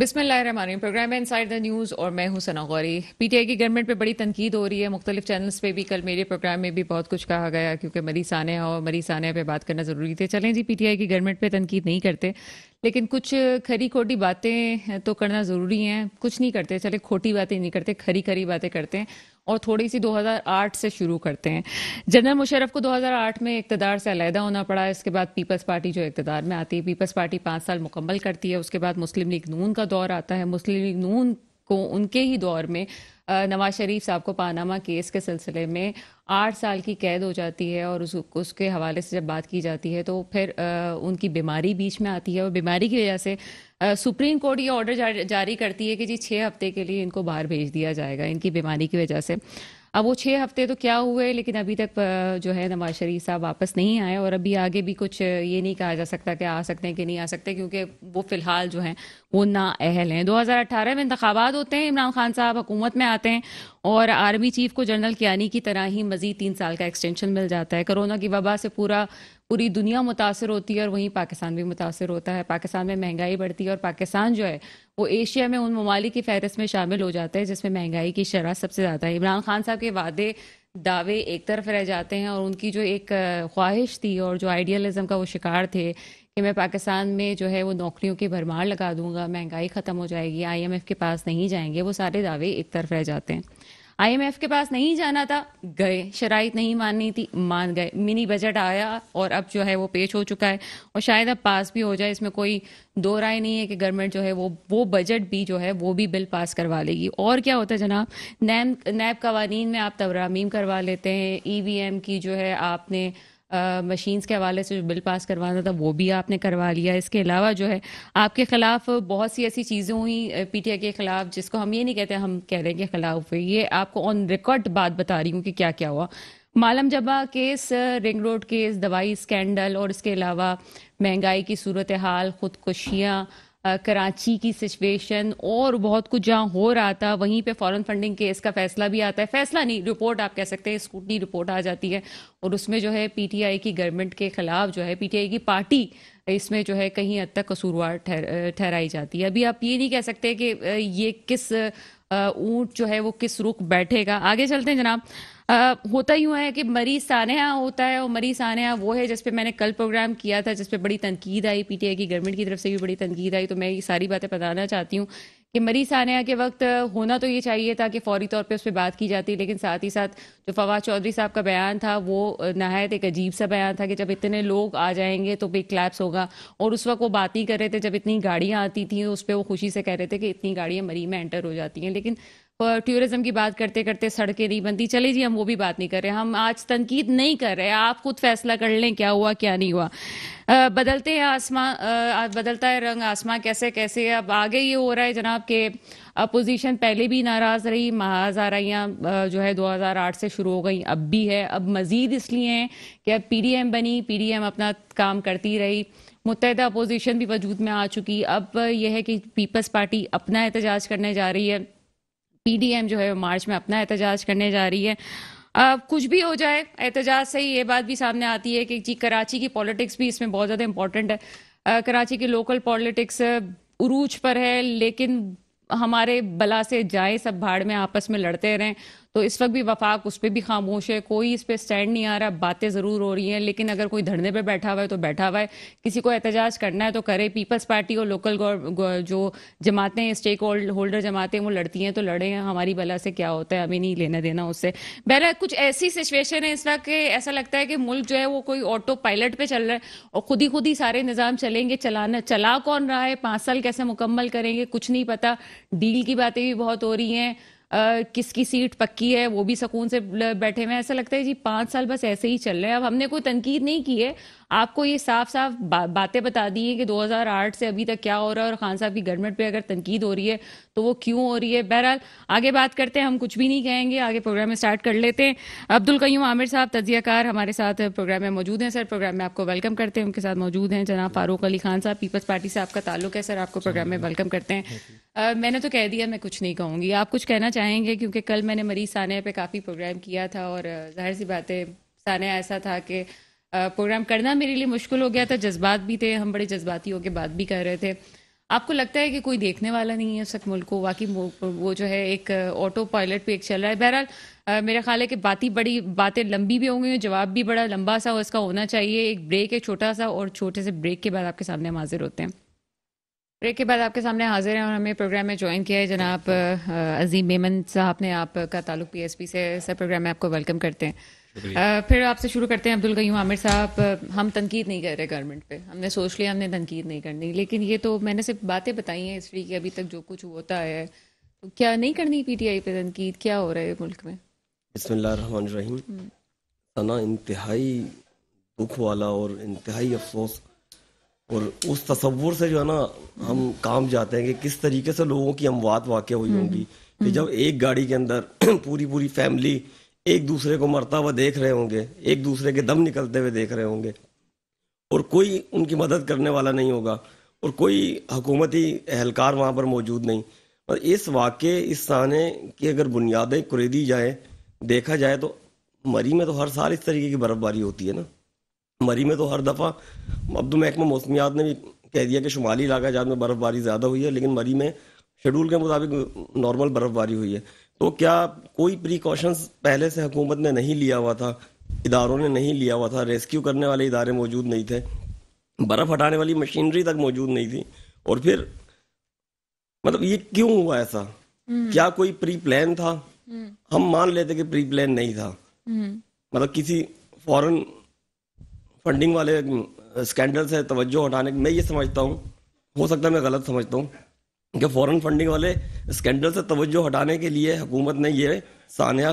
बिसमिल्ल program है inside the news और मैं हूं सना गौरी पीटीआई की गवर्नमेंट पे बड़ी तनकीद हो रही है मुख्तलिफ चैनल्स पे भी कल मेरे प्रोग्राम में भी बहुत कुछ कहा गया क्योंकि मरीज आने और मरीज आने पे बात करना ज़रूरी थे चलें जी पीटीआई की गवर्नमेंट पे तनकीद नहीं करते लेकिन कुछ खरी खोटी बातें तो करना ज़रूरी हैं कुछ नहीं करते चले खोटी बातें नहीं करते खरी खरी बातें करते हैं और थोड़ी सी 2008 से शुरू करते हैं जनरल मुशरफ को 2008 में इकतदार से अलहदा होना पड़ा इसके बाद पीपल्स पार्टी जो इकतदार में आती है पीपल्स पार्टी पाँच साल मुकम्मल करती है उसके बाद मुस्लिम लीग नून का दौर आता है मुस्लिम लीग नून को उनके ही दौर में नवाज शरीफ साहब को पानामा केस के सिलसिले में आठ साल की कैद हो जाती है और उस, उसके हवाले से जब बात की जाती है तो फिर आ, उनकी बीमारी बीच में आती है और बीमारी की वजह से आ, सुप्रीम कोर्ट ये ऑर्डर जारी करती है कि जी छः हफ्ते के लिए इनको बाहर भेज दिया जाएगा इनकी बीमारी की वजह से अब वो छः हफ्ते तो क्या हुए लेकिन अभी तक जो है नवाज शरीफ साहब वापस नहीं आए और अभी आगे भी कुछ ये नहीं कहा जा सकता कि आ सकते हैं कि नहीं आ सकते क्योंकि वो फिलहाल जो हैं वो नाअहल हैं 2018 में इंतबात होते हैं इमरान खान साहब हुकूमत में आते हैं और आर्मी चीफ को जनरल कियानी की तरह ही मजीद तीन साल का एक्सटेंशन मिल जाता है कोरोना की वबा से पूरा पूरी दुनिया मुतासर होती है और वहीं पाकिस्तान भी मुतासर होता है पाकिस्तान में महंगाई बढ़ती है और पाकिस्तान जो है वो एशिया में उन ममालिक की फहरस्त में शामिल हो जाता है जिसमें महंगाई की शरह सबसे ज़्यादा है इमरान खान साहब के वादे दावे एक तरफ रह जाते हैं और उनकी जो एक ख्वाहिश थी और जो आइडियलिज्म का वो शिकार थे कि मैं पाकिस्तान में जो है वो नौकरियों की भरमार लगा दूंगा महंगाई ख़त्म हो जाएगी आईएमएफ के पास नहीं जाएंगे वो सारे दावे एक तरफ रह जाते हैं आईएमएफ के पास नहीं जाना था गए शराइत नहीं माननी थी मान गए मिनी बजट आया और अब जो है वो पेश हो चुका है और शायद अब पास भी हो जाए इसमें कोई दो राय नहीं है कि गवर्नमेंट जो है वो वो बजट भी जो है वो भी बिल पास करवा लेगी और क्या होता है जनाब नैब नैब कवानीन में आप तवरामीम करवा लेते हैं ई e की जो है आपने मशीन्स के हवाले से जो बिल पास करवाना था वो भी आपने करवा लिया इसके अलावा जो है आपके खिलाफ बहुत सी ऐसी चीज़ें हुई पीटीआई के खिलाफ जिसको हम ये नहीं कहते हम कह रहे हैं कि खिलाफ हुई ये आपको ऑन रिकॉर्ड बात बता रही हूँ कि क्या क्या हुआ Malam Jabba case ring road case दवाई स्कैंडल और इसके अलावा महंगाई की सूरत हाल खुदकुशियाँ कराची की सिचुएशन और बहुत कुछ जहां हो रहा था वहीं पे फॉरेन फंडिंग केस का फैसला भी आता है फैसला नहीं रिपोर्ट आप कह सकते हैं स्कूटनी रिपोर्ट आ जाती है और उसमें जो है पीटीआई की गवर्नमेंट के खिलाफ जो है पीटीआई की पार्टी इसमें जो है कहीं हद तक कसूरवार ठहराई जाती है अभी आप ये नहीं कह सकते कि ये किस ऊंट जो है वो किस रुख बैठेगा आगे चलते हैं जनाब आ, होता यूँ है कि मरीज सानहा होता है और मरीज सानहा वो है जिसपे मैंने कल प्रोग्राम किया था जिस बड़ी तनकीद आई पी टी आई की गवर्नमेंट की तरफ से भी बड़ी तनकीद आई तो मैं ये सारी बातें बताना चाहती हूँ कि मरीज सानहा के वक्त होना तो ये चाहिए था कि फौरी तौर पर उस पर बात की जाती लेकिन साथ ही साथ जो फवाद चौधरी साहब का बयान था वो नहायत एक अजीब सा बयान था कि जब इतने लोग आ जाएंगे तो बिग क्लैप्स होगा और उस वक्त वो बात ही कर रहे थे जब इतनी गाड़ियाँ आती थी उस पर वो खुशी से कह रहे थे कि इतनी गाड़ियाँ मरी में एंटर हो जाती हैं लेकिन टूरिज्म की बात करते करते सड़कें नहीं बनती चले जी हम वो भी बात नहीं कर रहे हम आज तनकीद नहीं कर रहे आप खुद फैसला कर लें क्या हुआ क्या नहीं हुआ आ, बदलते हैं आसमां बदलता है रंग आसमां कैसे कैसे अब आगे ये हो रहा है जनाब के अपोजिशन पहले भी नाराज रही महाजाराइयाँ जो है 2008 से शुरू हो गई अब भी है अब मजीद इसलिए हैं कि अब पी बनी पी अपना काम करती रही मुतहदा अपोजिशन भी वजूद में आ चुकी अब यह है कि पीपल्स पार्टी अपना एहतजाज करने जा रही है पीडीएम जो है मार्च में अपना एहतजाज करने जा रही है अब कुछ भी हो जाए एहतजाज से ही ये बात भी सामने आती है कि जी कराची की पॉलिटिक्स भी इसमें बहुत ज़्यादा इंपॉर्टेंट है आ, कराची की लोकल पॉलिटिक्स उरूज पर है लेकिन हमारे बला से जाए सब भाड़ में आपस में लड़ते रहें तो इस वक्त भी वफाक उस पर भी खामोश है कोई इस पर स्टैंड नहीं आ रहा बातें ज़रूर हो रही हैं लेकिन अगर कोई धरने पर बैठा हुआ है तो बैठा हुआ है किसी को एहतजाज करना है तो करे पीपल्स पार्टी और लोकल जो जमातें स्टेक होल्डर जमातें वो लड़ती हैं तो लड़े हैं हमारी बला से क्या होता है हमें नहीं लेना देना उससे बहरा कुछ ऐसी सिचुएशन है इस वक्त ऐसा लगता है कि मुल्क जो है वो कोई ऑटो पायलट पर चल रहा है और खुद ही खुद ही सारे निज़ाम चलेंगे चलाना चला कौन रहा है पाँच साल कैसे मुकम्मल करेंगे कुछ नहीं पता डील की बातें भी बहुत हो रही हैं किसकी सीट पक्की है वो भी सुकून से बैठे हुए ऐसा लगता है जी पांच साल बस ऐसे ही चल रहे हैं अब हमने कोई तनकीद नहीं की है आपको ये साफ साफ बा, बातें बता दी हैं कि 2008 से अभी तक क्या हो रहा है और खान साहब की गवर्नमेंट पे अगर तनकीद हो रही है तो वो क्यों हो रही है बहरहाल आगे बात करते हैं हम कुछ भी नहीं कहेंगे आगे प्रोग्राम स्टार्ट कर लेते हैं अब्दुल कयूम आमिर साहब तजियाकार हमारे साथ प्रोग्राम में मौजूद हैं सर प्रोग्राम में आपको वेलकम करते हैं उनके साथ मौजूद हैं जनाब फारूक अली खान साहब पीपल्स पार्टी से आपका ताल्लुक है सर आपको प्रोग्राम में वेलकम करते हैं Uh, मैंने तो कह दिया मैं कुछ नहीं कहूँगी आप कुछ कहना चाहेंगे क्योंकि कल मैंने मरीज सानिया पे काफ़ी प्रोग्राम किया था और जाहिर सी बातें सानिया ऐसा था कि प्रोग्राम करना मेरे लिए मुश्किल हो गया था जज्बात भी थे हम बड़े जज्बाती होकर बात भी कर रहे थे आपको लगता है कि कोई देखने वाला नहीं है उस वक्त मुल्क को वाकई वो जो है एक ऑटो पायलट पे एक चल रहा है बहरहाल मेरा ख्याल है कि बात बड़ी बातें लंबी भी होंगी जवाब भी बड़ा लंबा सा इसका होना चाहिए एक ब्रेक है छोटा सा और छोटे से ब्रेक के बाद आपके सामने हम हाजिर होते हैं ब्रेक के बाद आपके सामने हाजिर हैं और हमें प्रोग्राम में ज्वाइन किया है जनाब अजीम मेमन साहब ने आपका ताल्लुक पी से सर प्रोग्राम में आपको वेलकम करते हैं फिर आपसे शुरू करते हैं अब्दुल गयूम आमिर साहब हम तनकीद नहीं कर रहे गवर्नमेंट पे हमने सोच लिया हमने तनकीद नहीं करनी लेकिन ये तो मैंने सिर्फ बातें बताई हैं हिस्ट्री की अभी तक जो कुछ होता है तो क्या नहीं करनी पीटीआई पर तनकीद क्या हो रहा है मुल्क में बसमीम हम्म। इंतहाई दुख वाला और इंतहाई अफसोस और उस तस्वुर से जो है ना हम हम्म। काम जाते हैं कि किस तरीके से लोगों की अमवात वाक़ हुई हम्म। होंगी कि जब एक गाड़ी के अंदर पूरी पूरी फैमिली एक दूसरे को मरता हुआ देख रहे होंगे एक दूसरे के दम निकलते हुए देख रहे होंगे और कोई उनकी मदद करने वाला नहीं होगा और कोई हकूमती एहलकार वहाँ पर मौजूद नहीं और इस वाक़े इस साने की अगर बुनियादें कुरेदी जाए देखा जाए तो मरी में तो हर साल इस तरीके की बर्फबारी होती है ना मरी में तो हर दफ़ा अब तो महकमा मौसमियात ने भी कह दिया कि शुमाली इलाका जात में बर्फबारी ज़्यादा हुई है लेकिन मरी में शेड्यूल के मुताबिक नॉर्मल बर्फबारी हुई है तो क्या कोई प्रिकॉशंस पहले से हुकूमत ने नहीं लिया हुआ था इदारों ने नहीं लिया हुआ था रेस्क्यू करने वाले इदारे मौजूद नहीं थे बर्फ़ हटाने वाली मशीनरी तक मौजूद नहीं थी और फिर मतलब ये क्यों हुआ ऐसा हम्म। क्या कोई प्री प्लान था हम्म। हम मान लेते कि प्री प्लान नहीं था हम्म। मतलब किसी फॉरेन फंडिंग वाले स्कैंडल से तवज्जो हटाने मैं ये समझता हूँ हो सकता है मैं गलत समझता हूँ कि फॉरेन फंडिंग वाले स्कैंडल से तवज्जो हटाने के लिए हुकूमत ने ये सानिया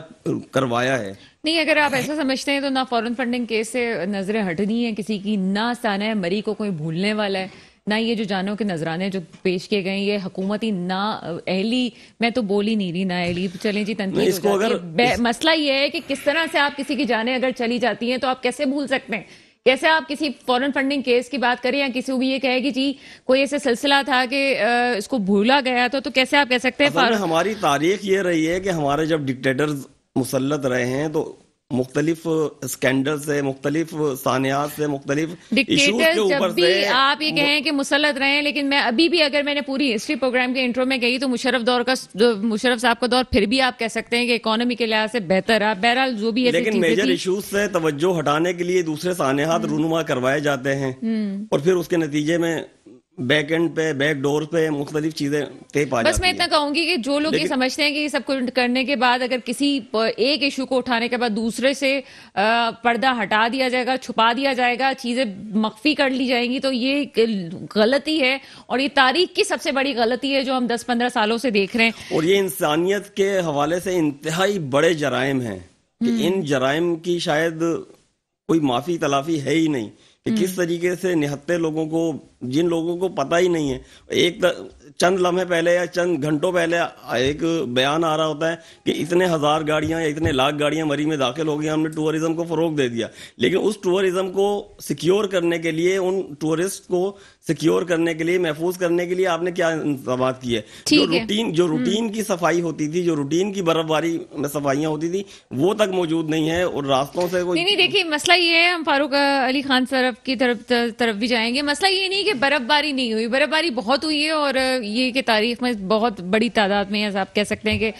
करवाया है नहीं अगर आप ऐसा समझते हैं तो ना फॉरेन फंडिंग केस से नज़रें हटनी है किसी की ना सानिया मरी को कोई भूलने वाला है ना ये जो जानों के नजराने जो पेश किए गए ये हकूमती ना अहली मैं तो बोली नहीं रही ना अहली तो चले जी तनकीद इसको अगर इस... मसला ये है कि किस तरह से आप किसी की जाने अगर चली जाती हैं तो आप कैसे भूल सकते हैं जैसे आप किसी फॉरेन फंडिंग केस की बात करें या किसी को भी ये कहे कि जी कोई ऐसा सिलसिला था कि इसको भूला गया था तो कैसे आप कह सकते हैं हमारी तारीख ये रही है कि हमारे जब डिक्टेटर मुसलत रहे हैं तो मुख्तलिफ स्कैंडल से मुख्तलिफ सानियात से मुख्तलिफ डिक्टेटर जब भी आप ये कहें कि मुसलत रहे हैं लेकिन मैं अभी भी अगर मैंने पूरी हिस्ट्री प्रोग्राम के इंट्रो में कही तो मुशरफ दौर का मुशरफ साहब का दौर फिर भी आप कह सकते हैं कि इकोनॉमी के लिहाज से बेहतर है बहरहाल जो भी है लेकिन मेजर इशूज से तवज्जो हटाने के लिए दूसरे सानियात हम्म। रूनुमा करवाए जाते हैं हम्म। और फिर उसके नतीजे में बैक एंड पे बैक डोर पे मुख्तलिफ चीजें टेप आ बस मैं इतना कहूंगी कि जो लोग ये समझते हैं कि ये सब कुछ करने के बाद अगर किसी एक इशू को उठाने के बाद दूसरे से पर्दा हटा दिया जाएगा छुपा दिया जाएगा चीजें मख्फी कर ली जाएंगी तो ये गलती है और ये तारीख की सबसे बड़ी गलती है जो हम दस पंद्रह सालों से देख रहे हैं और ये इंसानियत के हवाले से इंतहाई बड़े जराइम है कि हम्म। इन जराइम की शायद कोई माफी तलाफी है ही नहीं कि किस हम्म। तरीके से निहत्ते लोगों को जिन लोगों को पता ही नहीं है एक चंद लम्हे पहले या चंद घंटों पहले एक बयान आ रहा होता है कि इतने हज़ार गाड़ियां या इतने लाख गाड़ियां मरी में दाखिल हो गई हमने टूरिज़्म को फ़रोग दे दिया लेकिन उस टूरिज़्म को सिक्योर करने के लिए उन टूरिस्ट को सिक्योर करने के लिए महफूज करने के लिए आपने क्या इंतजाम किए जो रूटीन जो रूटीन हम्म। की सफाई होती थी जो रूटीन की बर्फबारी में सफाइयां होती थी वो तक मौजूद नहीं है और रास्तों से कोई नहीं देखिए मसला ये है हम फारूक अली खान सरफ की तरफ तरफ भी जाएंगे मसला ये नहीं कि देखिए बर्फबारी नहीं हुई बर्फबारी बहुत हुई है और ये कि तारीख में बहुत बड़ी तादाद में आप कह सकते हैं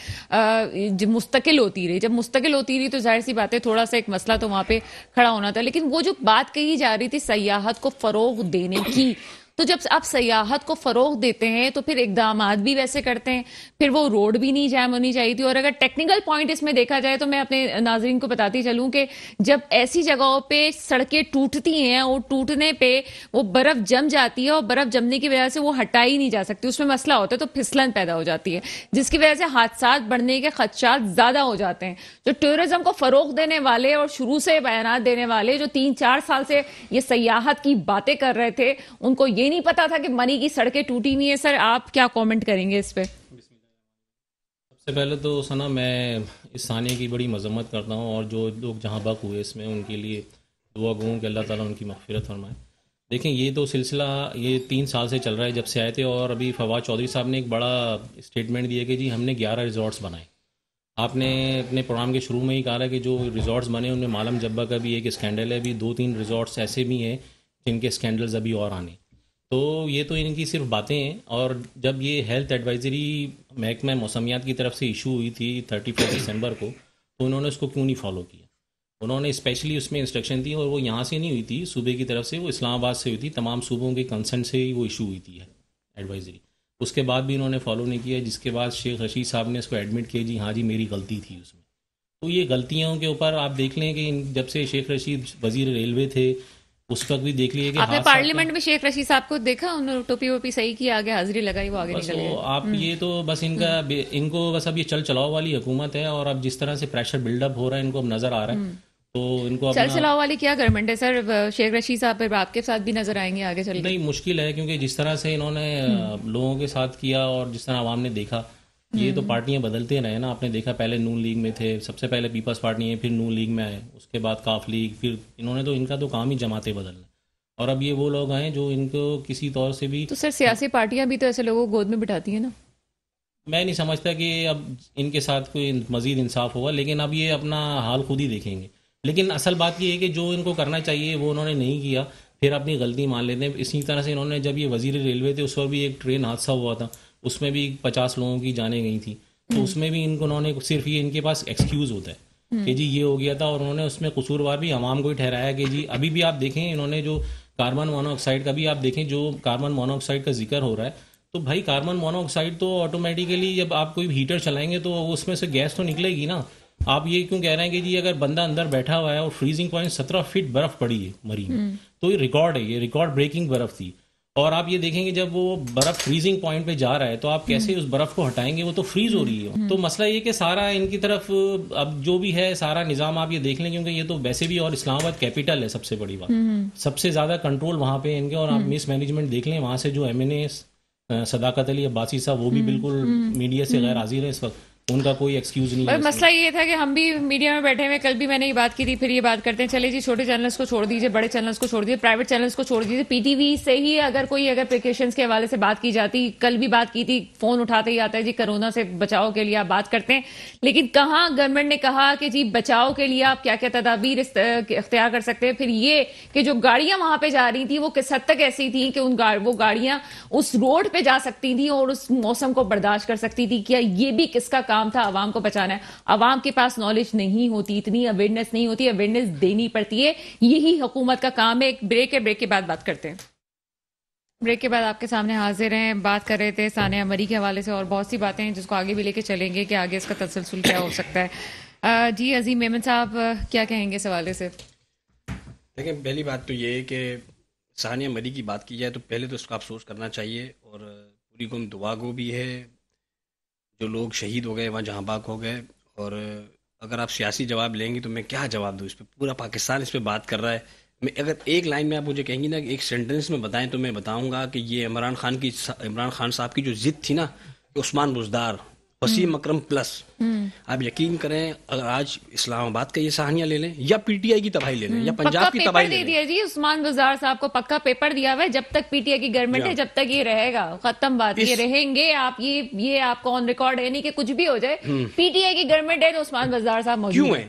कि मुस्तकिल होती रही जब मुस्तकिल होती रही तो जाहिर सी बात है थोड़ा सा एक मसला तो वहाँ पे खड़ा होना था लेकिन वो जो बात कही जा रही थी सयाहत को फ़रोग देने की तो जब आप सयाहत को फ़रोग देते हैं तो फिर इकदाम भी वैसे करते हैं फिर वो रोड भी नहीं जैम होनी चाहिए थी और अगर टेक्निकल पॉइंट इसमें देखा जाए तो मैं अपने नाजरन को बताती चलूँ कि जब ऐसी जगहों पर सड़कें टूटती हैं और टूटने पर वो बर्फ़ जम जाती है और बर्फ़ जमने की वजह से वो हटाई नहीं जा सकती उसमें मसला होता है तो फिसलन पैदा हो जाती है जिसकी वजह से हादसा बढ़ने के खदशात ज़्यादा हो जाते हैं जो टूरिज़म को फ़रोग देने वाले और शुरू से बयान देने वाले जो तीन चार साल से ये सयाहत की बातें कर रहे थे उनको ये ये नहीं पता था कि मनी की सड़कें टूटी हुई हैं सर आप क्या कमेंट करेंगे इस पर सबसे पहले तो सना मैं इस साने की बड़ी मजम्मत करता हूँ और जो लोग जहाँ बक हुए इसमें उनके लिए दुआ गूँ कि अल्लाह ताला उनकी मफफरत फरमाए देखें ये तो सिलसिला ये तीन साल से चल रहा है जब से आए थे और अभी फवाद चौधरी साहब ने एक बड़ा स्टेटमेंट दिया कि जी हमने ग्यारह रिजॉर्ट्स बनाए आपने अपने प्रोग्राम के शुरू में ही कहा कि जो रिजॉर्ट्स बने उनमें मालम जब्बा का भी एक स्कैंडल है अभी दो तीन रिजॉर्ट्स ऐसे भी हैं जिनके स्कैंडल्स अभी और आने तो ये तो इनकी सिर्फ बातें हैं और जब ये हेल्थ एडवाइजरी महकमा मौसमियात की तरफ से इशू हुई थी थर्टी फर्स्ट दिसंबर को तो उन्होंने उसको क्यों नहीं फॉलो किया उन्होंने स्पेशली उसमें इंस्ट्रक्शन दी और वो यहाँ से नहीं हुई थी सूबे की तरफ से वो इस्लामाबाद से हुई थी तमाम सूबों के कंसर्न से ही वो इशू हुई थी एडवाइजरी उसके बाद भी इन्होंने फॉलो नहीं किया जिसके बाद शेख रशीद साहब ने इसको एडमिट किया जी हाँ जी मेरी गलती थी उसमें तो ये गलतियों के ऊपर आप देख लें कि जब से शेख रशीद वजीर रेलवे थे उस वक्त भी देख लिया आपने पार्लियामेंट में शेख रशीद साहब को देखा उन्होंने टोपी वोपी सही की आगे हाजिरी लगाई वो आगे निकल गए आप हम्म। ये तो बस इनका हम्म। इनको बस अब ये चल चलाओ वाली हुकूमत है और अब जिस तरह से प्रेशर बिल्डअप हो रहा है इनको अब नजर आ रहा है हम्म। तो इनको चल चलाओ वाली क्या गवर्नमेंट है सर शेख रशीद साहब आपके साथ भी नजर आएंगे आगे चल नहीं मुश्किल है क्योंकि जिस तरह से इन्होंने लोगों के साथ किया और जिस तरह आवाम ने देखा ये तो हम्म। पार्टियां बदलते रहे ना आपने देखा पहले नून लीग में थे सबसे पहले पीपल्स पार्टी है फिर नून लीग में आए उसके बाद काफ लीग फिर इन्होंने तो इनका तो काम ही जमाते बदलना और अब ये वो लोग आए जो इनको किसी तौर से भी तो सर सियासी पार्टियां भी तो ऐसे लोगों को गोद में बिठाती हैं ना मैं नहीं समझता कि अब इनके साथ कोई मजीद इंसाफ होगा लेकिन अब ये अपना हाल खुद ही देखेंगे लेकिन असल बात ये है कि जो इनको करना चाहिए वो उन्होंने नहीं किया फिर अपनी गलती मान लेते हैं इसी तरह से इन्होंने जब ये वजीर रेलवे थे उस पर भी एक ट्रेन हादसा हुआ था उसमें भी पचास लोगों की जाने गई थी तो हम्म। उसमें भी इनको उन्होंने सिर्फ ये इनके पास एक्सक्यूज होता है हम्म। कि जी ये हो गया था और उन्होंने उसमें कसूरवार भी हमाम को ही ठहराया कि जी अभी भी आप देखें इन्होंने जो कार्बन मोनोऑक्साइड का भी आप देखें जो कार्बन मोनोऑक्साइड का जिक्र हो रहा है तो भाई कार्बन मोनोऑक्साइड तो ऑटोमेटिकली जब आप कोई हीटर चलाएंगे तो उसमें से गैस तो निकलेगी ना आप ये क्यों कह रहे हैं कि जी अगर बंदा अंदर बैठा हुआ है और फ्रीजिंग पॉइंट सत्रह फीट बर्फ पड़ी है मरी में हम्म। तो ये रिकॉर्ड है ये रिकॉर्ड ब्रेकिंग बर्फ थी और आप ये देखेंगे जब वो बर्फ फ्रीजिंग पॉइंट पे जा रहा है तो आप कैसे हम्म। उस बर्फ को हटाएंगे वो तो फ्रीज हो रही है हम्म। तो मसला ये कि सारा इनकी तरफ अब जो भी है सारा निजाम आप ये देख लें क्योंकि ये तो वैसे भी और इस्लामाबाद कैपिटल है सबसे बड़ी बात हम्म, सबसे ज्यादा कंट्रोल वहां पे इनके और आप मिस मैनेजमेंट देख लें वहां से जो M N A Sadaqat Ali Abbasi साहब वो भी बिल्कुल मीडिया से गैर हाजिर है इस वक्त उनका कोई एक्सक्यूज नहीं है मसला ये था कि हम भी मीडिया में बैठे हुए कल भी मैंने ये बात की थी फिर ये बात करते हैं चले जी छोटे चैनल्स को छोड़ दीजिए बड़े चैनल्स को छोड़ दीजिए प्राइवेट चैनल्स को छोड़ दीजिए पीटीवी से ही अगर कोई अगर प्रिकॉशंस के हवाले से बात की जाती कल भी बात की थी फोन उठाते ही आता है जी कोरोना से बचाव के लिए आप बात करते हैं लेकिन कहाँ गवर्नमेंट ने कहा कि जी बचाव के लिए आप क्या क्या तदाबीर इख्तियार कर सकते हैं फिर ये कि जो गाड़ियां वहां पर जा रही थी वो किस हद तक ऐसी थी कि उन वो गाड़ियां उस रोड पर जा सकती थी और उस मौसम को बर्दाश्त कर सकती थी क्या ये भी किसका काम काम था आवाम को बचाना है आवाम के पास नॉलेज नहीं होती इतनी अवेयरनेस नहीं होती अवेयरनेस देनी पड़ती है यही हुकूमत का काम है एक ब्रेक है ब्रेक के बाद बात करते हैं ब्रेक के बाद आपके सामने हाजिर हैं बात कर रहे थे सानिया मरी के हवाले से और बहुत सी बातें हैं जिसको आगे भी लेके चलेंगे कि आगे इसका तसलसल क्या हो सकता है जी अजीम मेमन साहब क्या कहेंगे इस हवाले से देखिए पहली बात तो ये है कि सानिया मरी की बात की जाए तो पहले तो उसका अफसोस करना चाहिए और पूरी गुम दुआ गो भी है जो लोग शहीद हो गए वहाँ जहाँ बाग हो गए और अगर आप सियासी जवाब लेंगे तो मैं क्या जवाब दूँ इस पर पूरा पाकिस्तान इस पर बात कर रहा है मैं अगर एक लाइन में आप मुझे कहेंगी ना एक सेंटेंस में बताएं तो मैं बताऊंगा कि ये इमरान खान की इमरान खान साहब की जो जिद थी ना उस्मान बुजदार वसीम हम्म। अक्रम प्लस हम्म। आप यकीन करें अगर आज इस्लामाबाद का ये सहानियां ले लें या पीटीआई की तबाही ले लें या हम्म। पंजाब की तबाही दे दिया जी उस्मान गुजार साहब को पक्का पेपर दिया हुआ है जब तक पीटीआई की गवर्नमेंट है जब तक ये रहेगा खत्म बात ये रहेंगे आप ये ये आपको ऑन रिकॉर्ड है नहीं कि कुछ भी हो जाए पीटीआई की गवर्नमेंट है तो उस्मान गुजार साहब क्यों है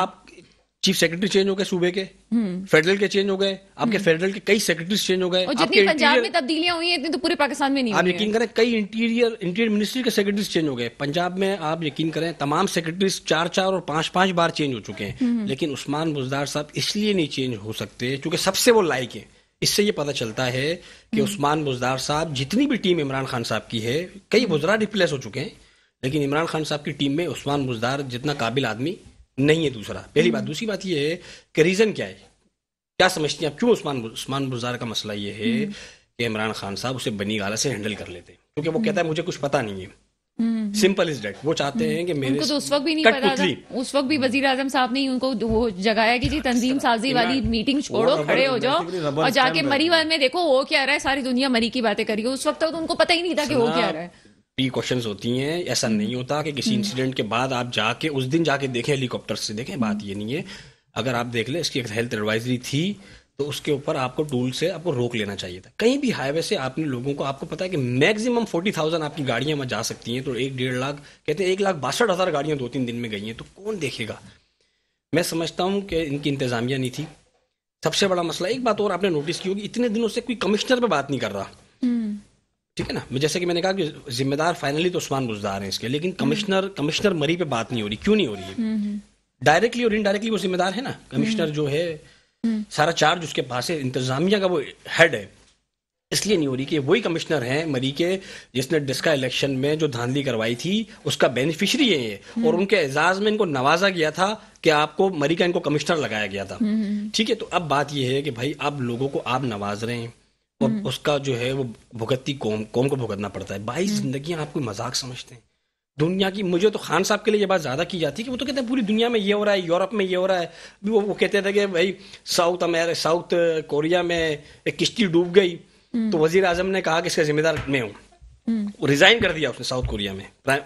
आप चीफ सेक्रेटरी चेंज हो गए सूबे के हम्म। फेडरल के चेंज हो गए आपके हम्म। फेडरल के कई सेक्रेटरीज चेंज हो गए जितनी पंजाब में तब्दीलियां हुई हैं इतनी तो पूरे पाकिस्तान में नहीं आप यकीन करें कई इंटीरियर इंटीरियर मिनिस्ट्री के सेक्रेटरीज चेंज हो गए पंजाब में आप यकीन करें तमाम सेक्रेटरीज चार चार और पांच पांच बार चेंज हो चुके हैं हम्म। लेकिन उस्मान बुजदार साहब इसलिए नहीं चेंज हो सकते क्योंकि सबसे वो लायक है इससे ये पता चलता है कि उस्मान बुजदार साहब जितनी भी टीम इमरान खान साहब की है कई बुजरा रिप्लेस हो चुके हैं लेकिन इमरान खान साहब की टीम में उस्मान बुजदार जितना काबिल आदमी नहीं है दूसरा पहली बात हम्म। दूसरी बात ये है कि रीज़न क्या है क्या समझती हैं आप क्यों उस्मान उस्मान बुजार का मसला ये है हम्म। कि इमरान खान साहब उसे बनी गाला से हैंडल कर लेते हैं क्योंकि वो हम्म। कहता है मुझे कुछ पता नहीं है सिंपल इज डेट वो चाहते हैं कि मेरे तो उस वक्त भी नहीं पता था उस वक्त भी वजीर आजम साहब ने उनको वो जगाया कि जी हाँ, तंजीम साजी वाली मीटिंग छोड़ो खड़े हो जाओ और जाके मरी वाल में देखो वो क्या रहा है सारी दुनिया मरी की बातें है उस वक्त तो उनको पता ही नहीं था कि वो क्या रहा है प्री क्वेश्चन होती हैं ऐसा हम्म। नहीं होता कि किसी इंसिडेंट हम्म। के बाद आप जाके उस दिन जाके देखें हेलीकॉप्टर से देखें बात ये नहीं है अगर आप देख लें इसकी हेल्थ एडवाइजरी थी तो उसके ऊपर आपको टूल से आपको रोक लेना चाहिए था कहीं भी हाईवे से आपने लोगों को आपको पता है कि मैक्सिमम फोर्टी थाउजेंड आपकी गाड़ियां वहाँ जा सकती हैं तो एक डेढ़ लाख कहते हैं एक लाख बासठ हज़ार गाड़ियाँ दो तीन दिन में गई हैं तो कौन देखेगा मैं समझता हूँ कि इनकी इंतज़ामिया नहीं थी सबसे बड़ा मसला एक बात और आपने नोटिस की होगी इतने दिनों से कोई कमिश्नर पर बात नहीं कर रहा ठीक है ना जैसे कि मैंने कहा कि जिम्मेदार फाइनली तो उस्मान बुजदार हैं इसके लेकिन कमिश्नर हम्म। कमिश्नर मरी पे बात नहीं हो रही क्यों नहीं हो रही है डायरेक्टली और इनडायरेक्टली वो जिम्मेदार है ना कमिश्नर हम्म। जो है हम्म। सारा चार्ज उसके पास है इंतजामिया का वो हेड है इसलिए नहीं हो रही कि वही कमिश्नर हैं मरी के जिसने डिस्का इलेक्शन में जो धांधली करवाई थी उसका बेनिफिशरी है ये और उनके एजाज में इनको नवाजा गया था कि आपको मरी का इनको कमिश्नर लगाया गया था ठीक है तो अब बात यह है कि भाई अब लोगों को आप नवाज रहे हैं और हम्म। उसका जो है वो भुगतती कौम कौम को भुगतना पड़ता है बाईस हम्म। जिंदगी आपको मजाक समझते हैं दुनिया की मुझे तो खान साहब के लिए ये बात ज़्यादा की जाती है कि वो तो कहते हैं पूरी दुनिया में ये हो रहा है यूरोप में ये हो रहा है वो वो कहते थे कि भाई साउथ अमेर साउथ कोरिया में एक किश्ती डूब गई हम्म। तो वजीर आजम ने कहा कि इसका जिम्मेदार मैं हूँ रिजाइन कर दिया उसने साउथ कोरिया में प्राइम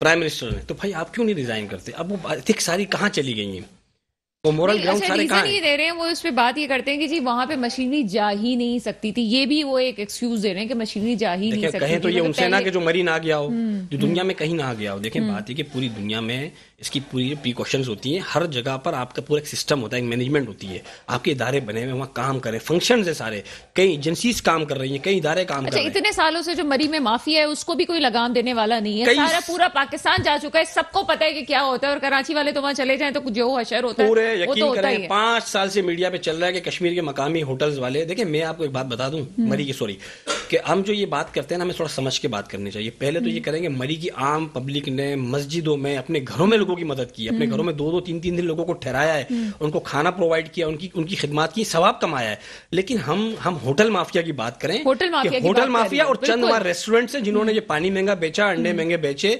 प्राइम मिनिस्टर ने तो भाई आप क्यों नहीं रिजाइन करते अब वो सारी कहाँ चली गई हैं वो मोरल ग्राउंड सारे कहां ये दे रहे हैं वो इस पे बात ये करते हैं कि जी वहां पे मशीनरी जा ही नहीं सकती थी ये भी वो एक एक्सक्यूज दे रहे हैं कि मशीनरी जा ही नहीं सकती कहें तो ये मतलब उनसे ना कि जो मरी ना गया हो हम्म, जो दुनिया हम्म। में कहीं ना गया हो देखें हम्म। बात है कि पूरी दुनिया में इसकी पूरी प्रिकॉशन होती हैं हर जगह पर आपका पूरा एक सिस्टम होता है एक मैनेजमेंट होती है आपके इदारे बने हुए वहाँ काम करें फंक्शन है सारे कई एजेंसीज काम कर रही हैं कई इदारे काम अच्छा, कर इतने सालों से जो मरी में माफिया है उसको भी कोई लगाम देने वाला नहीं है सारा पूरा पाकिस्तान जा चुका है सबको पता है कि क्या होता है और कराची वाले तो वहाँ चले जाए तो जो अशर होता पूरे है पूरे तो यकीन पांच साल से मीडिया पे चल रहा है कि कश्मीर के मकामी होटल्स वाले देखिए मैं आपको एक बात बता दू हम्म। मरी की सॉरी कि हम जो ये बात करते हैं ना हमें थोड़ा समझ के बात करनी चाहिए पहले तो ये हम्म। करेंगे मरी की आम पब्लिक ने मस्जिदों में अपने घरों में लोगों की मदद की अपने हम्म। घरों में दो दो तीन तीन दिन लोगों को ठहराया है हम्म। उनको खाना प्रोवाइड किया उनकी उनकी खिदमत की सवाब कमाया है लेकिन हम हम होटल माफिया की बात करें होटल माफिया होटल माफिया और चंद बार रेस्टोरेंट से जिन्होंने ये पानी महंगा बेचा अंडे महंगे बेचे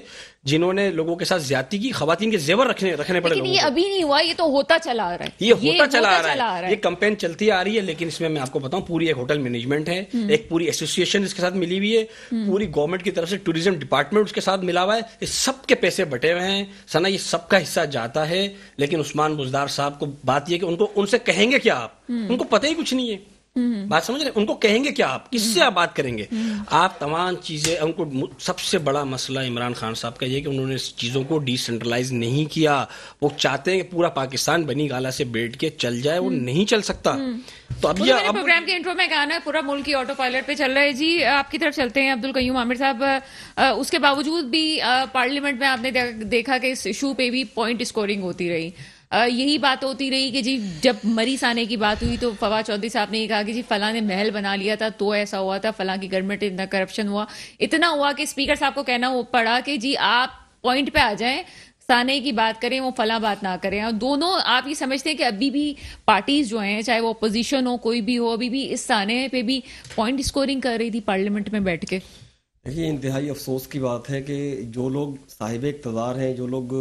जिन्होंने लोगों के साथ ज्यादा की खातन के जेवर रखने रखने पड़े ये अभी नहीं हुआ ये तो होता चला आ रहा है ये होता, ये चला, होता चला आ रहा है ये कंपेन चलती आ रही है लेकिन इसमें मैं आपको बताऊं पूरी एक होटल मैनेजमेंट है हम्म। एक पूरी एसोसिएशन इसके साथ मिली हुई है हम्म। पूरी गवर्नमेंट की तरफ से टूरिज्म डिपार्टमेंट उसके साथ मिला हुआ है सबके पैसे बटे हुए हैं सना ये सबका हिस्सा जाता है लेकिन उस्मान बुजदार साहब को बात यह कि उनको उनसे कहेंगे क्या आप हम्म। उनको पता ही कुछ नहीं है हम्म। बात समझ रहे उनको कहेंगे क्या आप किससे आप हम्म। बात करेंगे हम्म। आप तमाम चीज़ें उनको सबसे बड़ा मसला इमरान खान साहब का ये कि उन्होंने चीज़ों को डिसेंट्रलाइज नहीं किया वो चाहते हैं कि पूरा पाकिस्तान बनी गाला से बैठ के चल जाए वो नहीं चल सकता तो अब यह प्रोग्राम के इंट्रो में गाना पूरा मुल्क की ऑटो पायलट पे चल रहा है जी आपकी तरफ चलते हैं अब्दुल कयूम आमिर साहब उसके बावजूद भी पार्लियामेंट में आपने देखा कि इस इशू पे भी पॉइंट स्कोरिंग होती रही यही बात होती रही कि जी जब मरीज आने की बात हुई तो फवाद चौधरी साहब ने कहा कि जी फला ने महल बना लिया था तो ऐसा हुआ था फला की गवर्नमेंट इतना करप्शन हुआ इतना हुआ कि स्पीकर साहब को कहना पड़ा कि जी आप पॉइंट पे आ जाएं साने की बात करें वो फला बात ना करें और दोनों आप ये समझते हैं कि अभी भी पार्टीज जो हैं चाहे वो अपोजिशन हो कोई भी हो अभी भी इस साने पे भी पॉइंट स्कोरिंग कर रही थी पार्लियामेंट में बैठ के देखिए इंतहाई अफसोस की बात है कि जो लोग साहिब इकतदार हैं जो लोग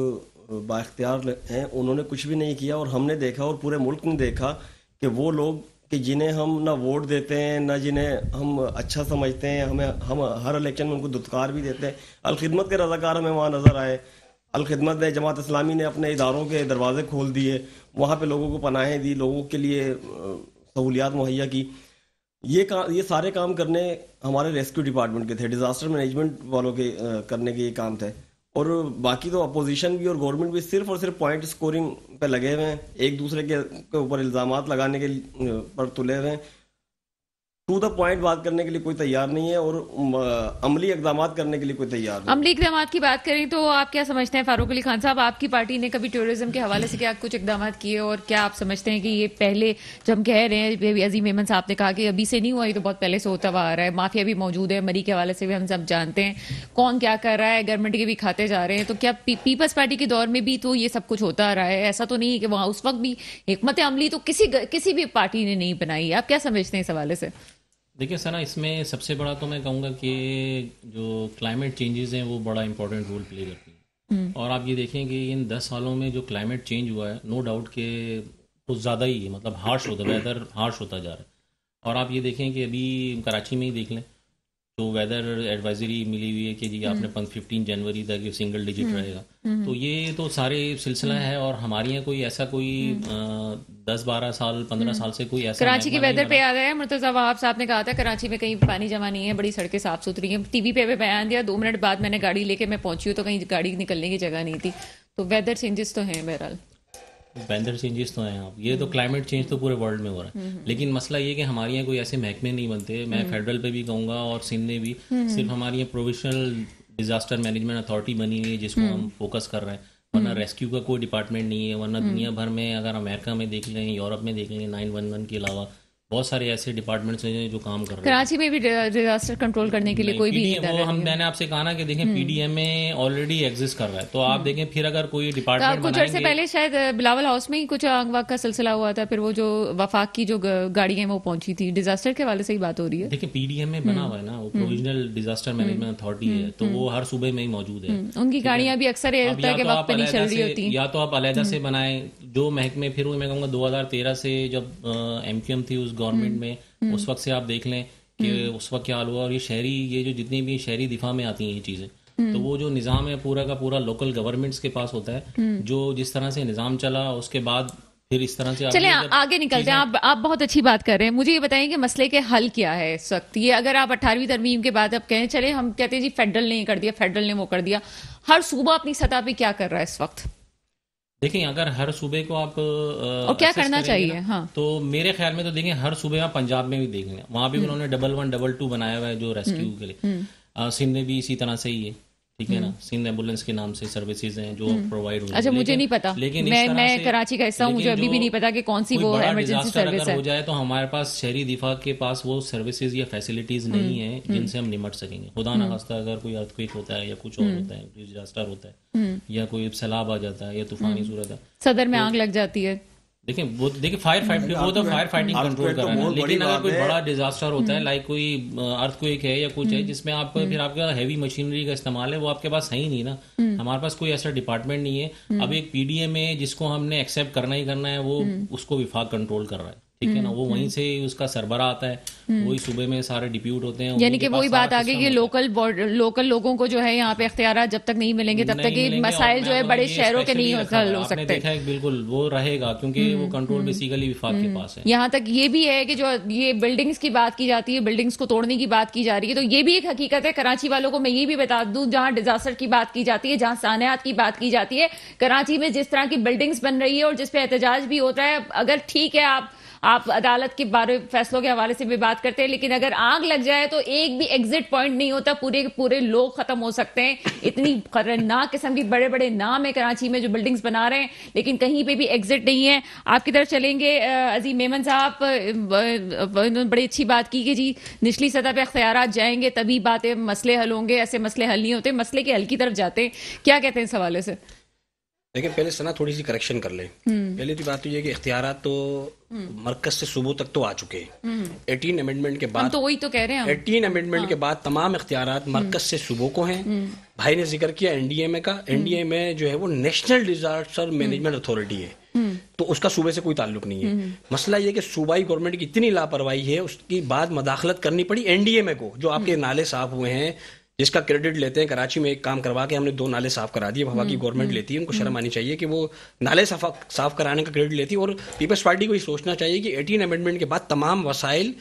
बाख्तियार हैं उन्होंने कुछ भी नहीं किया और हमने देखा और पूरे मुल्क ने देखा कि वो लोग कि जिन्हें हम ना वोट देते हैं ना जिन्हें हम अच्छा समझते हैं हमें हम हर इलेक्शन में उनको दुत्कार भी देते हैं अलखदमत के रजाकार हमें वहाँ नज़र आए अलखदमत ने जमात इस्लामी ने अपने इदारों के दरवाजे खोल दिए वहाँ पर लोगों को पनाहें दी लोगों के लिए सहूलियात मुहैया की ये काम ये सारे काम करने हमारे रेस्क्यू डिपार्टमेंट के थे डिज़ास्टर मैनेजमेंट वालों के करने के ये काम थे और बाकी तो अपोजिशन भी और गवर्नमेंट भी सिर्फ और सिर्फ पॉइंट स्कोरिंग पे लगे हुए हैं एक दूसरे के ऊपर इल्ज़ाम लगाने के पर तुले हुए हैं टू द पॉइंट बात करने के लिए कोई तैयार नहीं है और अमली इकदाम करने के लिए कोई तैयार नहीं अमली इकदाम की बात करें तो आप क्या समझते हैं फारूक अली खान साहब आपकी पार्टी ने कभी टूरिज्म के हवाले से क्या कुछ इकदाम किए और क्या आप समझते हैं कि ये पहले जो हम कह रहे हैं अजीम मेमन साहब ने कहा कि अभी से नहीं हुआ ये तो बहुत पहले से होता हुआ आ रहा है माफिया भी मौजूद है मरी के हवाले से भी हम सब जानते हैं कौन क्या कर रहा है गवर्नमेंट के भी खाते जा रहे हैं तो क्या पीपल्स पार्टी के दौर में भी तो ये सब कुछ होता रहा है ऐसा तो नहीं है कि वहाँ उस वक्त भी हमत अमली तो किसी किसी भी पार्टी ने नहीं बनाई आप क्या समझते हैं इस हवाले से देखिए सना इसमें सबसे बड़ा तो मैं कहूँगा कि जो क्लाइमेट चेंजेस हैं वो बड़ा इंपॉर्टेंट रोल प्ले करती हैं हम्म। और आप ये देखें कि इन दस सालों में जो क्लाइमेट चेंज हुआ है नो डाउट के कुछ ज़्यादा ही है मतलब हार्श होता वेदर हार्श होता जा रहा है और आप ये देखें कि अभी कराची में ही देख लें जो वेदर एडवाइजरी मिली हुई है कि जी आपने फिफ्टीन हम्म। जनवरी तक ये सिंगल डिजिट हम्म। रहेगा हम्म। तो ये तो सारे सिलसिला है और हमारे यहाँ कोई ऐसा कोई दस बारह साल पंद्रह साल से कोई ऐसा कराची के वेदर पे याद है मुर्तजा वहाब साहब ने कहा था कराची में कहीं पानी जमा नहीं है बड़ी सड़कें साफ सुथरी हैं टीवी पे भी बयान दिया दो मिनट बाद मैंने गाड़ी लेके मैं पहुंची हूँ तो कहीं गाड़ी निकलने की जगह नहीं थी तो वेदर चेंजेस तो हैं बहरहाल वेदर चेंजेस तो हैं आप ये तो क्लाइमेट चेंज तो पूरे वर्ल्ड में हो रहा है हम्म। लेकिन मसला ये कि हमारे यहाँ कोई ऐसे महकमे नहीं बनते मैं फेडरल हम्म। पे भी कहूँगा और सिंध में भी हम्म। सिर्फ हमारे यहाँ प्रोविशनल डिजास्टर मैनेजमेंट अथॉरिटी बनी हुई है जिसको हम फोकस कर रहे हैं वरना रेस्क्यू का कोई डिपार्टमेंट नहीं है वरना दुनिया भर में अगर अमेरिका में देख लें यूरोप में देख लें नाइन वन वन के अलावा बहुत सारे ऐसे डिपार्टमेंट्स हैं जो काम कर रहे हैं कराची में भी डिजास्टर कंट्रोल करने के लिए कोई भी नहीं वो हम मैंने आपसे कहा ना कि देखें पीडीएम में ऑलरेडी एग्जिस्ट कर रहा है तो आप हम्म। देखें फिर अगर कोई डिपार्टमेंट तो कुछ अर्से पहले शायद बिलावल हाउस में ही कुछ आग वाग का सिलसिला हुआ था फिर वो जो वफाक की जो गाड़ी है वो पहुंची थी डिजास्टर के वाले से ही बात हो रही है देखिए पीडीएम में बना हम्म। हुआ है ना वो प्रोविजनल डिजास्टर मैनेजमेंट अथॉरिटी है हम्म। तो वो हर सूबे में ही मौजूद है उनकी गाड़ियां भी अक्सर के तो वक्त पर नहीं चल रही होती या तो आप अलहदा से बनाए जो महकमे फिर मैं कहूँगा 2013 से जब एम थी उस गवर्नमेंट हम्म, में हम्म। उस वक्त से आप देख लें कि हम्म। उस वक्त क्या हाल हुआ और ये शहरी ये जो जितनी भी शहरी दिफा में आती हैं ये चीज़ें तो वो जो निज़ाम है पूरा का पूरा लोकल गवर्नमेंट्स के पास होता है जो जिस तरह से निज़ाम चला उसके बाद फिर इस तरह से चले आगे निकलते हैं आप आप बहुत अच्छी बात कर रहे हैं मुझे ये बताएं कि मसले के हल क्या है इस वक्त ये अगर आप अठारहवीं तरमीम के बाद आप कहें चले हम कहते हैं जी फेडरल ने ये कर दिया फेडरल ने वो कर दिया हर सूबा अपनी सतह पे क्या कर रहा है इस वक्त देखें अगर हर सूबे को आप और क्या करना चाहिए हाँ। तो मेरे ख्याल में तो देखें हर सूबे आप पंजाब में भी देख लें वहां भी हम्म। उन्होंने डबल वन डबल टू बनाया हुआ है जो रेस्क्यू हम्म। के लिए हम्म। सिंध में भी इसी तरह से ही है ठीक है ना सिंध एम्बुलेंस हम्म। के नाम से सर्विसेज हैं जो प्रोवाइड हम्म। हो अच्छा मुझे नहीं पता लेकिन मैं मैं कराची का हिस्सा हूँ मुझे अभी भी नहीं पता कि कौन सी वो इमरजेंसी सर्विस है हो जाए तो हमारे पास शहरी दिफा के पास वो सर्विसेज या फैसिलिटीज हम्म। नहीं है जिनसे हम निमट सकेंगे खुदा ना खास्ता अगर कोई अर्थक्विक होता है या कुछ और होता है डिजास्टर होता है या कोई सैलाब आ जाता है या तूफानी सूरत है सदर में तो आग लग जाती है देखिए वो देखिए फायर फाइट हम्म, वो तो फायर फाइटिंग कंट्रोल कर रहा है लेकिन अगर कोई बड़ा डिजास्टर होता है लाइक हम्म। कोई अर्थ uh, कोई है या कुछ है हम्म। जिसमें आप फिर आपका हैवी मशीनरी का इस्तेमाल है वो आपके पास है ही नहीं ना हमारे पास कोई ऐसा डिपार्टमेंट नहीं है अब एक पीडीएम है जिसको हमने एक्सेप्ट करना ही करना है वो उसको विभाग कंट्रोल कर रहा है ठीक है ना हम्म, वो वहीं हम्म। से ही उसका सरबरा आता है हम्म। वही सुबह में सारे डिप्यूट होते हैं यानी कि वही बात आ गई कि लोकल लोकल लोगों को जो है यहाँ पे अख्तियार जब तक नहीं मिलेंगे तब तक ये मसाइल जो है तो बड़े शहरों के नहीं हल हो सकते बिल्कुल वो रहेगा क्योंकि वो कंट्रोल बेसिकली विफाक के पास है यहाँ तक ये भी है कि जो ये बिल्डिंग्स की बात की जाती है बिल्डिंग्स को तोड़ने की बात की जा रही है तो ये भी एक हकीकत है कराची वालों को मैं ये भी बता दू जहाँ डिजास्टर की बात की जाती है जहाँ सानियात की बात की जाती है कराची में जिस तरह की बिल्डिंग्स बन रही है और जिसपे एहतजाज भी होता है अगर ठीक है आप आप अदालत के बारे फैसलों के हवाले से भी बात करते हैं लेकिन अगर आग लग जाए तो एक भी एग्जिट पॉइंट नहीं होता पूरे पूरे लोग खत्म हो सकते हैं इतनी खतरनाक किस्म की बड़े बड़े नाम है कराची में जो बिल्डिंग्स बना रहे हैं लेकिन कहीं पर भी एग्जिट नहीं है आपकी तरफ चलेंगे अजीम मेमन साहब उन्होंने बड़ी अच्छी बात की कि जी निचली सतह पर अख्तियार जाएंगे तभी बातें मसले हल होंगे ऐसे मसले हल नहीं होते मसले के हल की तरफ जाते हैं क्या कहते हैं इस हवाले से लेकिन पहले सना थोड़ी सी करेक्शन कर ले हम्म। पहले की तो बात तो ये कि इख्तियार तो हम्म। मरकज से सुबह तक तो आ चुके हैं 18 हम्म। अमेंडमेंट के बाद तो वही तो कह रहे हैं 18 अमेंडमेंट हाँ। के बाद तमाम इख्तियार मरकज से सुबह को हैं भाई ने जिक्र किया एनडीएमए का एनडीएमए जो है वो नेशनल डिजास्टर मैनेजमेंट अथॉरिटी है तो उसका सूबे से कोई ताल्लुक नहीं है मसला ये कि सूबाई गवर्नमेंट की इतनी लापरवाही है उसकी बाद मदाखलत करनी पड़ी एनडीएमए को जो आपके नाले साफ हुए हैं जिसका क्रेडिट लेते हैं कराची में एक काम करवा के हमने दो नाले साफ करा दिए हवा की हम्म, गवर्नमेंट हम्म, लेती है उनको हम्म। शर्म आनी चाहिए कि वो नाले साफ साफ कराने का क्रेडिट लेती है और पीपल्स पार्टी को ये सोचना चाहिए कि एटीन अमेंडमेंट के बाद तमाम वसाइल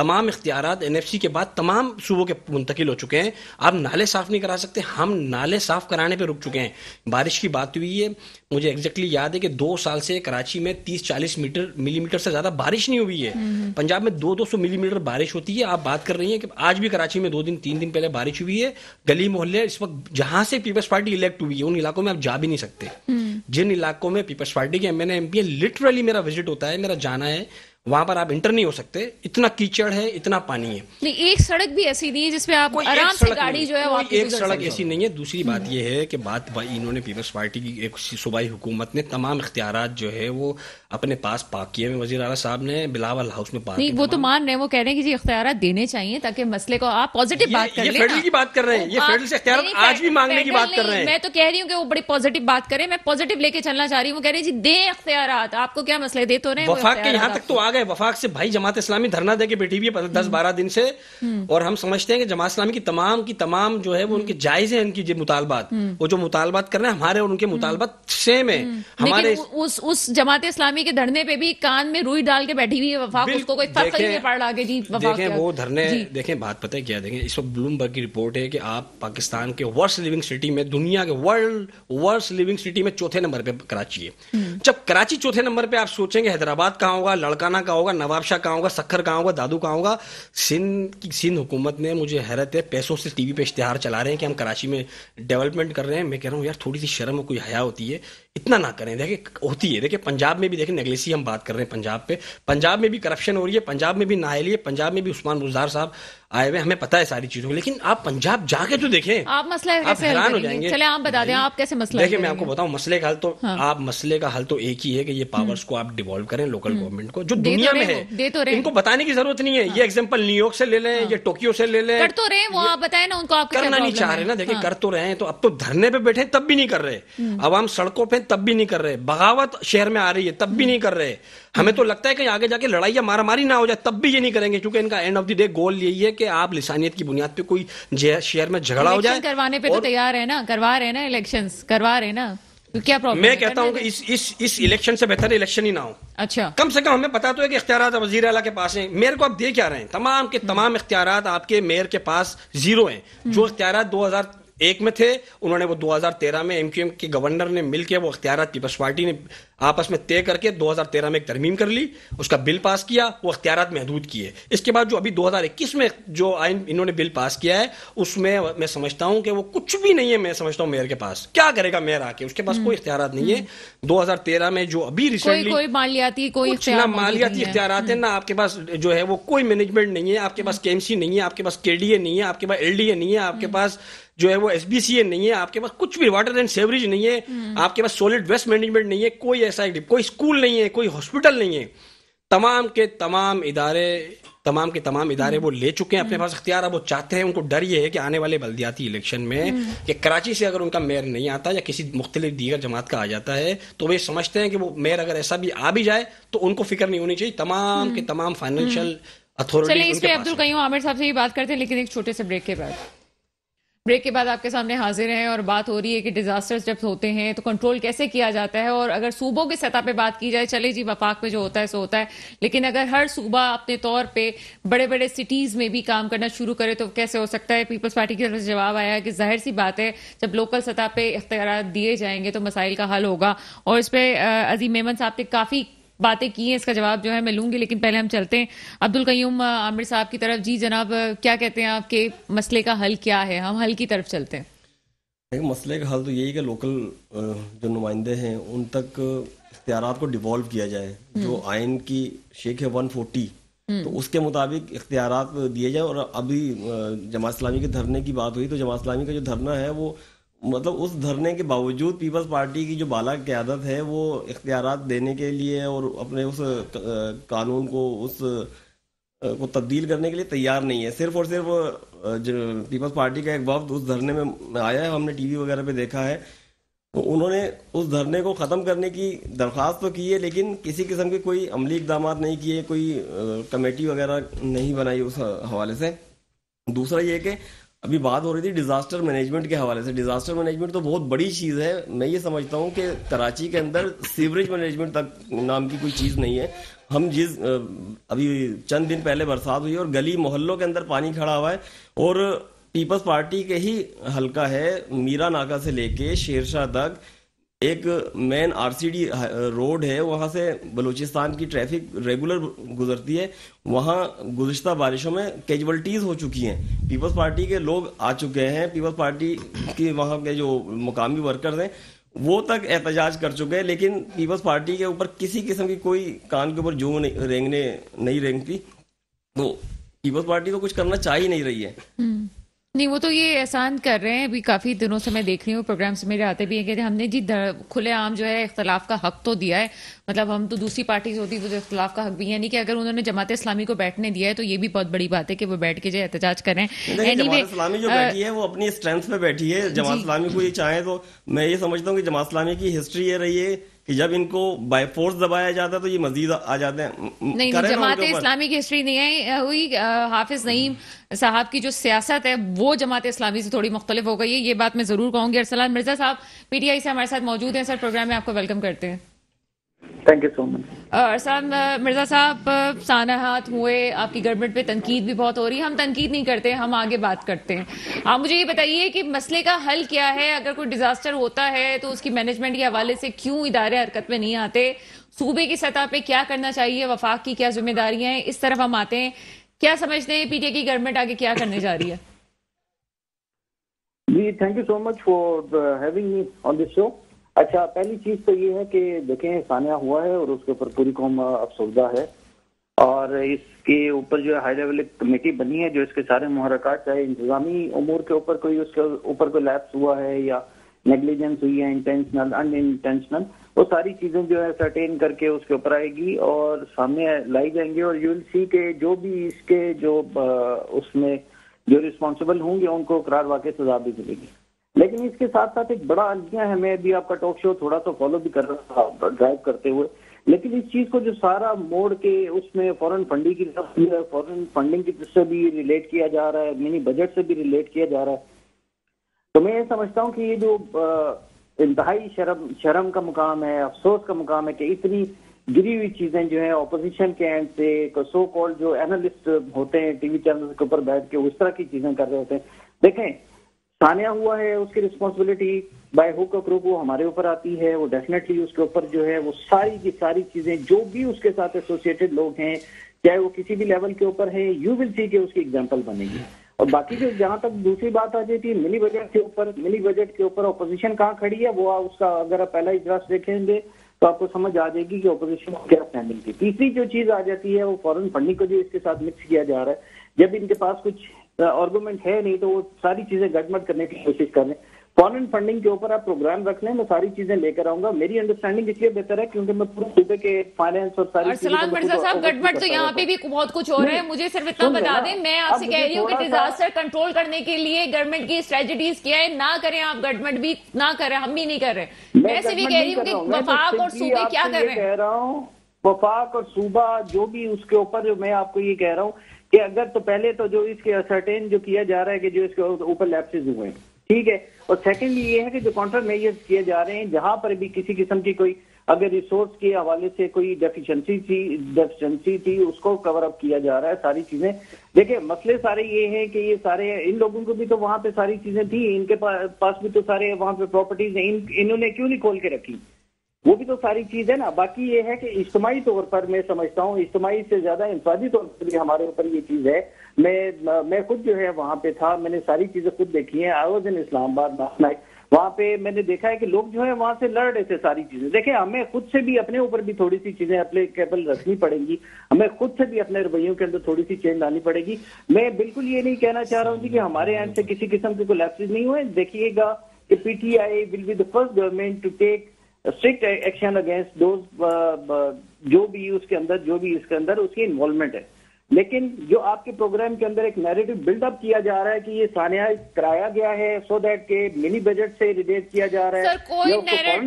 तमाम इख्तियार एन के बाद तमाम सूबों के मुंतकिल हो चुके हैं आप नाले साफ़ नहीं करा सकते हम नाले साफ़ कराने पर रुक चुके हैं बारिश की बात हुई है मुझे एग्जैक्टली याद है कि दो साल से कराची में तीस चालीस मीटर मिलीमीटर से ज़्यादा बारिश नहीं हुई है हम्म। पंजाब में दो दो सौ मिलीमीटर बारिश होती है आप बात कर रही हैं कि आज भी कराची में दो दिन तीन दिन पहले बारिश हुई है गली मोहल्ले इस वक्त जहाँ से पीपल्स पार्टी इलेक्ट हुई है उन इलाकों में आप जा भी नहीं सकते हम्म। जिन इलाकों में पीपल्स पार्टी के M N M P literally मेरा विजिट होता है मेरा जाना है वहाँ पर आप इंटर नहीं हो सकते इतना कीचड़ है इतना पानी है नहीं एक सड़क भी ऐसी नहीं है जिसमें आप आराम से गाड़ी जो है एक सड़क ऐसी नहीं है दूसरी बात हम्म। यह है कि बात इन्होंने पीपल्स पार्टी की एक सूबाई हुकूमत ने तमाम इख्तियार जो है वो अपने पास पाक किए वजी अला साहब ने बिलावल हाउस में पाक वो तो मान रहे हैं वो कह रहे हैं कि जी इख्तियार देने चाहिए ताकि मसले को आप पॉजिटिव बात कर फेडरल की बात कर रहे हैं ये फेडरल से आज भी मांगने की बात कर रहे हैं मैं तो कह रही हूँ कि वो बड़ी पॉजिटिव बात करें मैं पॉजिटिव लेके चलना चाह रही हूँ वो कह रहे हैं जी दे इख्तियार आपको क्या मसले दे तो रहे हैं यहाँ तक तो आ गए वफाक से भाई जमात इस्लामी धरना दे के बैठी हुई है दस हम्म। बारह दिन से हम्म। और हम समझते हैं कि जमात इस्लामी की तमाम की तमाम जो है वो उनके हम्म। जायज है इनकी मुतालबात वो जो मुतालबात कर रहे हैं हमारे और उनके मुतालबात सेम है हमारे उस उस जमात इस्लामी के धरने पे भी कान में रुई डाल के बैठी हुई है वफाक उसको कोई फर्क नहीं पड़ आगे जी देखें वो धरने देखें बात पता है क्या देखें इस वक्त ब्लूमबर्ग की रिपोर्ट है कि आप पाकिस्तान के वर्स्ट लिविंग सिटी में दुनिया के वर्ल्ड वर्स्ट लिविंग सिटी में चौथे नंबर पे कराची है जब कराची चौथे नंबर पे आप सोचेंगे हैदराबाद कहाँ होगा लड़काना राना का होगा नवाब शाह का होगा सखर का होगा दादू का होगा सिंध की सिंध हुकूमत ने मुझे हैरत है पैसों से टीवी पे इश्तहार चला रहे हैं कि हम कराची में डेवलपमेंट कर रहे हैं मैं कह रहा हूँ यार थोड़ी सी शर्म और कोई हया होती है इतना ना करें देखिए होती है देखिए पंजाब में भी देखिए नेगलेसी हम बात कर रहे हैं पंजाब पे पंजाब में भी करप्शन हो रही है पंजाब में भी नाहली है पंजाब में भी उस्मान गुजार साहब आए हुए हमें पता है सारी चीजों को लेकिन आप पंजाब जाके तो देखें आप मसले आप हैरान हो जाएंगे चले आप बता दें आप कैसे मसला देखिए मैं आपको बताऊं मसले का हल तो हाँ। आप मसले का हल तो एक ही है कि ये पावर्स हम्म। को आप डिवॉल्व करें लोकल गवर्नमेंट हम्म। को जो तो दुनिया में है तो इनको बताने की जरूरत नहीं है हाँ। ये एग्जाम्पल न्यूयॉर्क से ले लें हाँ। ये टोक्यो से ले लें कर तो रहे वो आप बताए ना उनको आप करना नहीं चाह रहे ना देखिए कर तो रहे हैं तो अब तो धरने पे बैठे तब भी नहीं कर रहे हम्म। अब हम सड़कों पे हैं तब भी नहीं कर रहे बगावत शहर में आ रही है तब भी नहीं कर रहे हमें तो लगता है कहीं आगे जाके लड़ाई या मारामारी ना हो जाए तब भी ये नहीं करेंगे क्योंकि इनका end of the day goal यही है कि आप लिसानियत की बुनियाद पे कोई शहर में झगड़ा हो जाए करवाने पे तो और... तो तैयार है ना करवा रहे ना इलेक्शन करवा रहे ना तो क्या प्रॉब्लम मैं कहता हूँ कि इस इस इस इलेक्शन से बेहतर इलेक्शन ही ना हो अच्छा कम से कम हमें पता तो है कि इख्तियार वजीर अला के पास हैं मेयर को आप दे क्या रहे हैं तमाम के तमाम इख्तियार आपके मेयर के पास जीरो हैं जो हम्म। इख्तियार दो हजार एक में थे उन्होंने वो 2013 में एमक्यूएम के गवर्नर ने मिलकर वो अख्तियार पीपल्स पार्टी ने आपस में तय करके 2013 में एक तरमीम कर ली उसका बिल पास किया वो अख्तियार महदूद किए इसके बाद जो अभी 2021 में जो आइन इन्होंने बिल पास किया है उसमें मैं समझता हूँ कि वो कुछ भी नहीं है मैं समझता हूँ मेयर के पास क्या करेगा मेयर आके उसके पास हम्म। कोई इख्तियार नहीं है दो में जो अभी रिसेंटली मालियाती कोई ना मालियाती इख्तियार है हम्म। ना आपके पास जो है वो कोई मैनेजमेंट नहीं है आपके पास के हम्म। नहीं है आपके पास के नहीं है आपके पास एल नहीं है आपके पास जो है वो एस नहीं है आपके पास कुछ भी वाटर एंड सेवरेज नहीं है हम्म। आपके पास सॉलिड वेस्ट मैनेजमेंट नहीं है कोई ऐसा कोई स्कूल नहीं है कोई हॉस्पिटल नहीं है तमाम के तमाम इदारे तमाम के तमाम इदारे हम्म। वो ले चुके हैं अपने हम्म। पास अख्तियार अब वो चाहते हैं उनको डर ये है कि आने वाले बल्दियाती इलेक्शन में कि कराची से अगर उनका मेयर नहीं आता या किसी मुख्तलिफ दीगर जमात का आ जाता है तो वे समझते हैं कि वो मेयर अगर ऐसा भी आ भी जाए तो उनको फिक्र नहीं होनी चाहिए तमाम के तमाम फाइनेंशियल अथॉरिटी इस पे अब्दुल कहीं आमिर साहब से ही बात करते हैं लेकिन एक छोटे से ब्रेक के बाद ब्रेक के बाद आपके सामने हाजिर हैं और बात हो रही है कि डिजास्टर्स जब होते हैं तो कंट्रोल कैसे किया जाता है और अगर सूबों की सतह पे बात की जाए चले जी वफाक में जो होता है सो होता है लेकिन अगर हर सूबा अपने तौर पर बड़े बड़े सिटीज़ में भी काम करना शुरू करे तो कैसे हो सकता है पीपल्स पार्टी की तरफ से जवाब आया कि जाहिर सी बात है जब लोकल सतह पर इख्तियार दिए जाएंगे तो मसाइल का हल होगा और इस पर अजीम मेमन साहब ने तो काफ़ी बातें की हैं इसका जवाब जो है मैं लूंगी लेकिन पहले हम चलते हैं अब्दुल कयूम आमिर साहब की तरफ जी जनाब क्या कहते हैं आपके मसले का हल क्या है हम हल की तरफ चलते हैं देखिए मसले का हल तो यही कि लोकल जो नुमाइंदे हैं उन तक इख्तियार को डिवॉल्व किया जाए हम्म। जो आयन की शेख है वन फोर्टी हम्म। तो उसके मुताबिक इख्तियार दिए जाए और अभी जमात इस्लामी के धरने की बात हुई तो जमात इस्लामी का जो धरना है वो मतलब उस धरने के बावजूद पीपल्स पार्टी की जो बाला क्यादत है वो इख्तियार देने के लिए और अपने उस कानून को उस को तब्दील करने के लिए तैयार नहीं है सिर्फ और सिर्फ पीपल्स पार्टी का एक वक्त उस धरने में आया है हमने टीवी वगैरह पे देखा है तो उन्होंने उस धरने को ख़त्म करने की दरख्वास्त तो की है लेकिन किसी किस्म के कोई अमली इकदाम नहीं किए कोई कमेटी वगैरह नहीं बनाई उस हवाले से दूसरा ये कि अभी बात हो रही थी डिजास्टर मैनेजमेंट के हवाले से डिजास्टर मैनेजमेंट तो बहुत बड़ी चीज़ है मैं ये समझता हूँ कि कराची के अंदर सीवरेज मैनेजमेंट तक नाम की कोई चीज़ नहीं है हम जिस अभी चंद दिन पहले बरसात हुई और गली मोहल्लों के अंदर पानी खड़ा हुआ है और पीपल्स पार्टी के ही हल्का है मीरा नाका से लेके शेरशाह तक एक मेन आरसीडी रोड है वहाँ से बलूचिस्तान की ट्रैफिक रेगुलर गुजरती है वहाँ गुजशत बारिशों में कैजुअल्टीज़ हो चुकी हैं पीपल्स पार्टी के लोग आ चुके हैं पीपल्स पार्टी के वहाँ के जो मुकामी वर्कर्स हैं वो तक एहतजाज कर चुके हैं लेकिन पीपल्स पार्टी के ऊपर किसी किस्म की कोई कान के ऊपर जू नहीं रेंगने नहीं रेंगती तो पीपल्स पार्टी तो कुछ करना चाह ही नहीं रही है हम्म। नहीं वो तो ये एहसान कर रहे हैं अभी काफ़ी दिनों से मैं देख रही हूँ प्रोग्राम्स मेरे आते भी हैं कि हमने जी खुलेआम जो है इख्तलाफ का हक तो दिया है मतलब हम तो दूसरी से होती है वो तो इख्तलाफ का हक भी यानी कि अगर उन्होंने जमात इस्लामी को बैठने दिया है तो ये भी बहुत बड़ी बात है कि वो बैठ के जो एहतजाज करें anyway, इस्लामी जो बैठी है वो अपनी स्ट्रेंथ पे बैठी है जमात इस्लामी को ये चाहे तो मैं ये समझता हूँ कि जमात इस्लामी की हिस्ट्री ये रही है कि जब इनको बाय फोर्स दबाया जाता है तो ये मजीद आ जाते हैं नहीं जमात इस्लामी की हिस्ट्री नहीं आई हुई हाफिज नईम साहब की जो सियासत है वो जमात इस्लामी से थोड़ी मुख्तलिफ हो गई है ये बात मैं जरूर कहूंगी अरसलान मिर्जा साहब पीटीआई से हमारे साथ मौजूद हैं सर प्रोग्राम में आपको वेलकम करते हैं thank you so much Mirza साहब uh, साना हाथ हुए आपकी गवर्नमेंट पे तनकीद भी बहुत हो रही है हम तनकीद नहीं करते हम आगे बात करते हैं आप मुझे ये बताइए कि मसले का हल क्या है अगर कोई डिजास्टर होता है तो उसकी मैनेजमेंट के हवाले से क्यों इदारे हरकत में नहीं आते सूबे की सतह पे क्या करना चाहिए वफाक की क्या जिम्मेदारियां हैं इस तरफ हम आते हैं क्या समझते हैं पीटीए की गवर्नमेंट आगे क्या करने जा रही है जी thank you so much for having me on this show अच्छा पहली चीज़ तो ये है कि देखें सानिया हुआ है और उसके ऊपर पूरी कौम अफसोदा है और इसके ऊपर जो है हाई लेवल एक कमेटी बनी है जो इसके सारे मुहरक चाहे इंतजामी उमूर के ऊपर कोई उसके ऊपर कोई लैप्स हुआ है या नेग्लिजेंस हुई है इंटेंशनल अन इंटेंशनल वो सारी चीज़ें जो है सर्टेन करके उसके ऊपर आएगी और सामने लाई जाएंगी और यू सी के जो भी इसके जो उसमें जो रिस्पॉन्सिबल होंगे उनको करार वाकई सजा भी मिलेगी लेकिन इसके साथ साथ एक बड़ा आज्ञा है मैं अभी आपका टॉक शो थोड़ा तो फॉलो भी कर रहा था ड्राइव करते हुए लेकिन इस चीज को जो सारा मोड़ के उसमें फॉरेन फंडिंग की तरफ फॉरेन फंडिंग की तरफ से भी रिलेट किया जा रहा है मिनी बजट से भी रिलेट किया जा रहा है तो मैं ये समझता हूँ कि ये जो इंतहाई शर्म शर्म का मुकाम है अफसोस का मुकाम है कि इतनी गिरी हुई चीजें जो है ऑपोजिशन के एंड से सो तो कॉल्ड जो एनालिस्ट होते हैं टीवी चैनल के ऊपर बैठ के उस तरह की चीजें कर रहे होते हैं देखें तानिया हुआ है उसकी रिस्पॉन्सिबिलिटी बाय हुक और क्रूक वो हमारे ऊपर आती है वो डेफिनेटली उसके ऊपर जो है वो सारी की सारी चीजें जो भी उसके साथ एसोसिएटेड लोग हैं चाहे वो किसी भी लेवल के ऊपर है यू विल सी के उसकी एग्जाम्पल बनेगी और बाकी जो जहां तक दूसरी बात आ जाती है मिनी बजट के ऊपर मिनी बजट के ऊपर ऑपोजिशन कहाँ खड़ी है वो उसका अगर आप पहला इजलास देखेंगे तो आपको समझ आ जाएगी कि ऑपोजिशन क्या स्टैंडिंग थी तीसरी जो चीज आ जाती है वो फॉरन फंडिंग को जो इसके साथ मिक्स किया जा रहा है जब इनके पास कुछ ऑर्गूमेंट है नहीं तो वो सारी चीजें गटमट करने की कोशिश कर रहे हैं फॉरन फंडिंग के ऊपर आप प्रोग्राम रख लें मैं सारी चीजें लेकर आऊंगा मेरी अंडरस्टैंडिंग इसलिए बेहतर है क्योंकि मैं पूरे सूबे के फाइनेंस और सारी अरसलान मिर्जा साहब गड़बड़ तो यहाँ पे भी बहुत कुछ हो रहा है मुझे सिर्फ इतना बता दें मैं आपसे कह रही हूँ कि डिजास्टर कंट्रोल करने के लिए गवर्नमेंट की स्ट्रेटजीज क्या है ना करें आप गवर्नमेंट भी ना करें हम भी नहीं कर रहे मैं सिर्फ कह रही हूँ कि तो वफाक और सूबे क्या कर रहे हैं वफाक और सूबा जो भी उसके ऊपर जो मैं आपको ये कह रहा हूँ कि अगर तो पहले तो जो इसके सर्टेन जो किया जा रहा है कि जो इसके ऊपर लैपसेज हुए हैं ठीक है और सेकेंडली ये है कि जो काउंटर मेजर्स किए जा रहे हैं जहां पर भी किसी किस्म की कोई अगर रिसोर्स के हवाले से कोई डेफिशिएंसी थी डेफिशिएंसी थी उसको कवर अप किया जा रहा है सारी चीजें देखिए मसले सारे ये हैं कि ये सारे इन लोगों को भी तो वहां पे सारी चीजें थी इनके पास भी तो सारे वहां पे प्रॉपर्टीज हैं इन, इन्होंने क्यों नहीं खोल के रखी वो भी तो सारी चीज है ना बाकी ये है कि इज्तमाही तौर पर मैं समझता हूँ इज्तमाही से ज्यादा इंफादी तौर पर भी हमारे ऊपर ये चीज है मैं मैं खुद जो है वहाँ पे था मैंने सारी चीजें खुद देखी है I was in Islamabad last night वहाँ पे मैंने देखा है कि लोग जो है वहाँ से लड़ रहे थे सारी चीजें देखें हमें खुद से भी अपने ऊपर भी थोड़ी सी चीजें अपने अप्लीकेबल रखनी पड़ेंगी हमें खुद से भी अपने रवैयों के अंदर थोड़ी सी चेंज लानी पड़ेगी मैं बिल्कुल ये नहीं कहना चाह रहा हूँ जी कि हमारे एंड से किसी किस्म के कोई लैप्सिस नहीं हुए देखिएगा कि PTI will be the first government to take strict action against दो जो भी उसके अंदर जो भी इसके अंदर उसकी इन्वॉल्वमेंट है लेकिन जो आपके प्रोग्राम के अंदर एक नैरेटिव बिल्डअप किया जा रहा है कि ये सानिया कराया गया है सो देट दैट के मिनी बजट से रिलेट किया जा रहा है सर कोई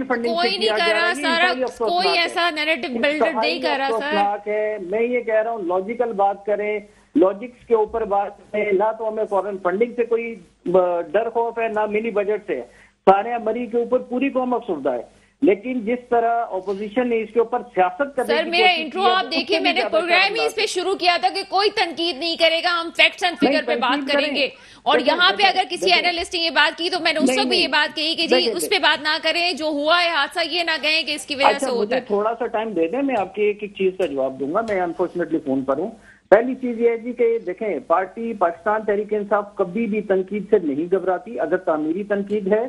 कोई नहीं कर रहा सारा कोई ऐसा नैरेटिव बिल्डअप नहीं कर रहा सर है मैं ये कह रहा हूँ लॉजिकल बात करें लॉजिक्स के ऊपर बात करें ना तो हमें फॉरन फंडिंग से कोई uh, डर खौफ है ना मिनी बजट से सानिया मरी के ऊपर पूरी कौम अफसरदा है लेकिन जिस तरह ऑपोजिशन ने इसके ऊपर सियासत कर सर मेरा इंट्रो आप देखिए मैंने प्रोग्राम ही इस पे शुरू किया था कि कोई तनकीद नहीं करेगा हम फैक्ट्स एंड फिगर पे बात करेंगे और यहाँ पे अगर किसी एनालिस्ट ने ये बात की तो मैंने उस वक्त भी ये बात कही कि जी उस पर बात ना करें जो हुआ है हादसा ये ना कहें कि इसकी वजह अच्छा, से होता है थोड़ा सा टाइम दे दें मैं आपकी एक एक चीज का जवाब दूंगा मैं अनफॉर्चुनेटली फोन पर हूँ पहली चीज ये है जी कि देखें पार्टी पाकिस्तान तहरीक इंसाफ कभी भी तनकीद से नहीं घबराती अगर तामीरी तनकीद है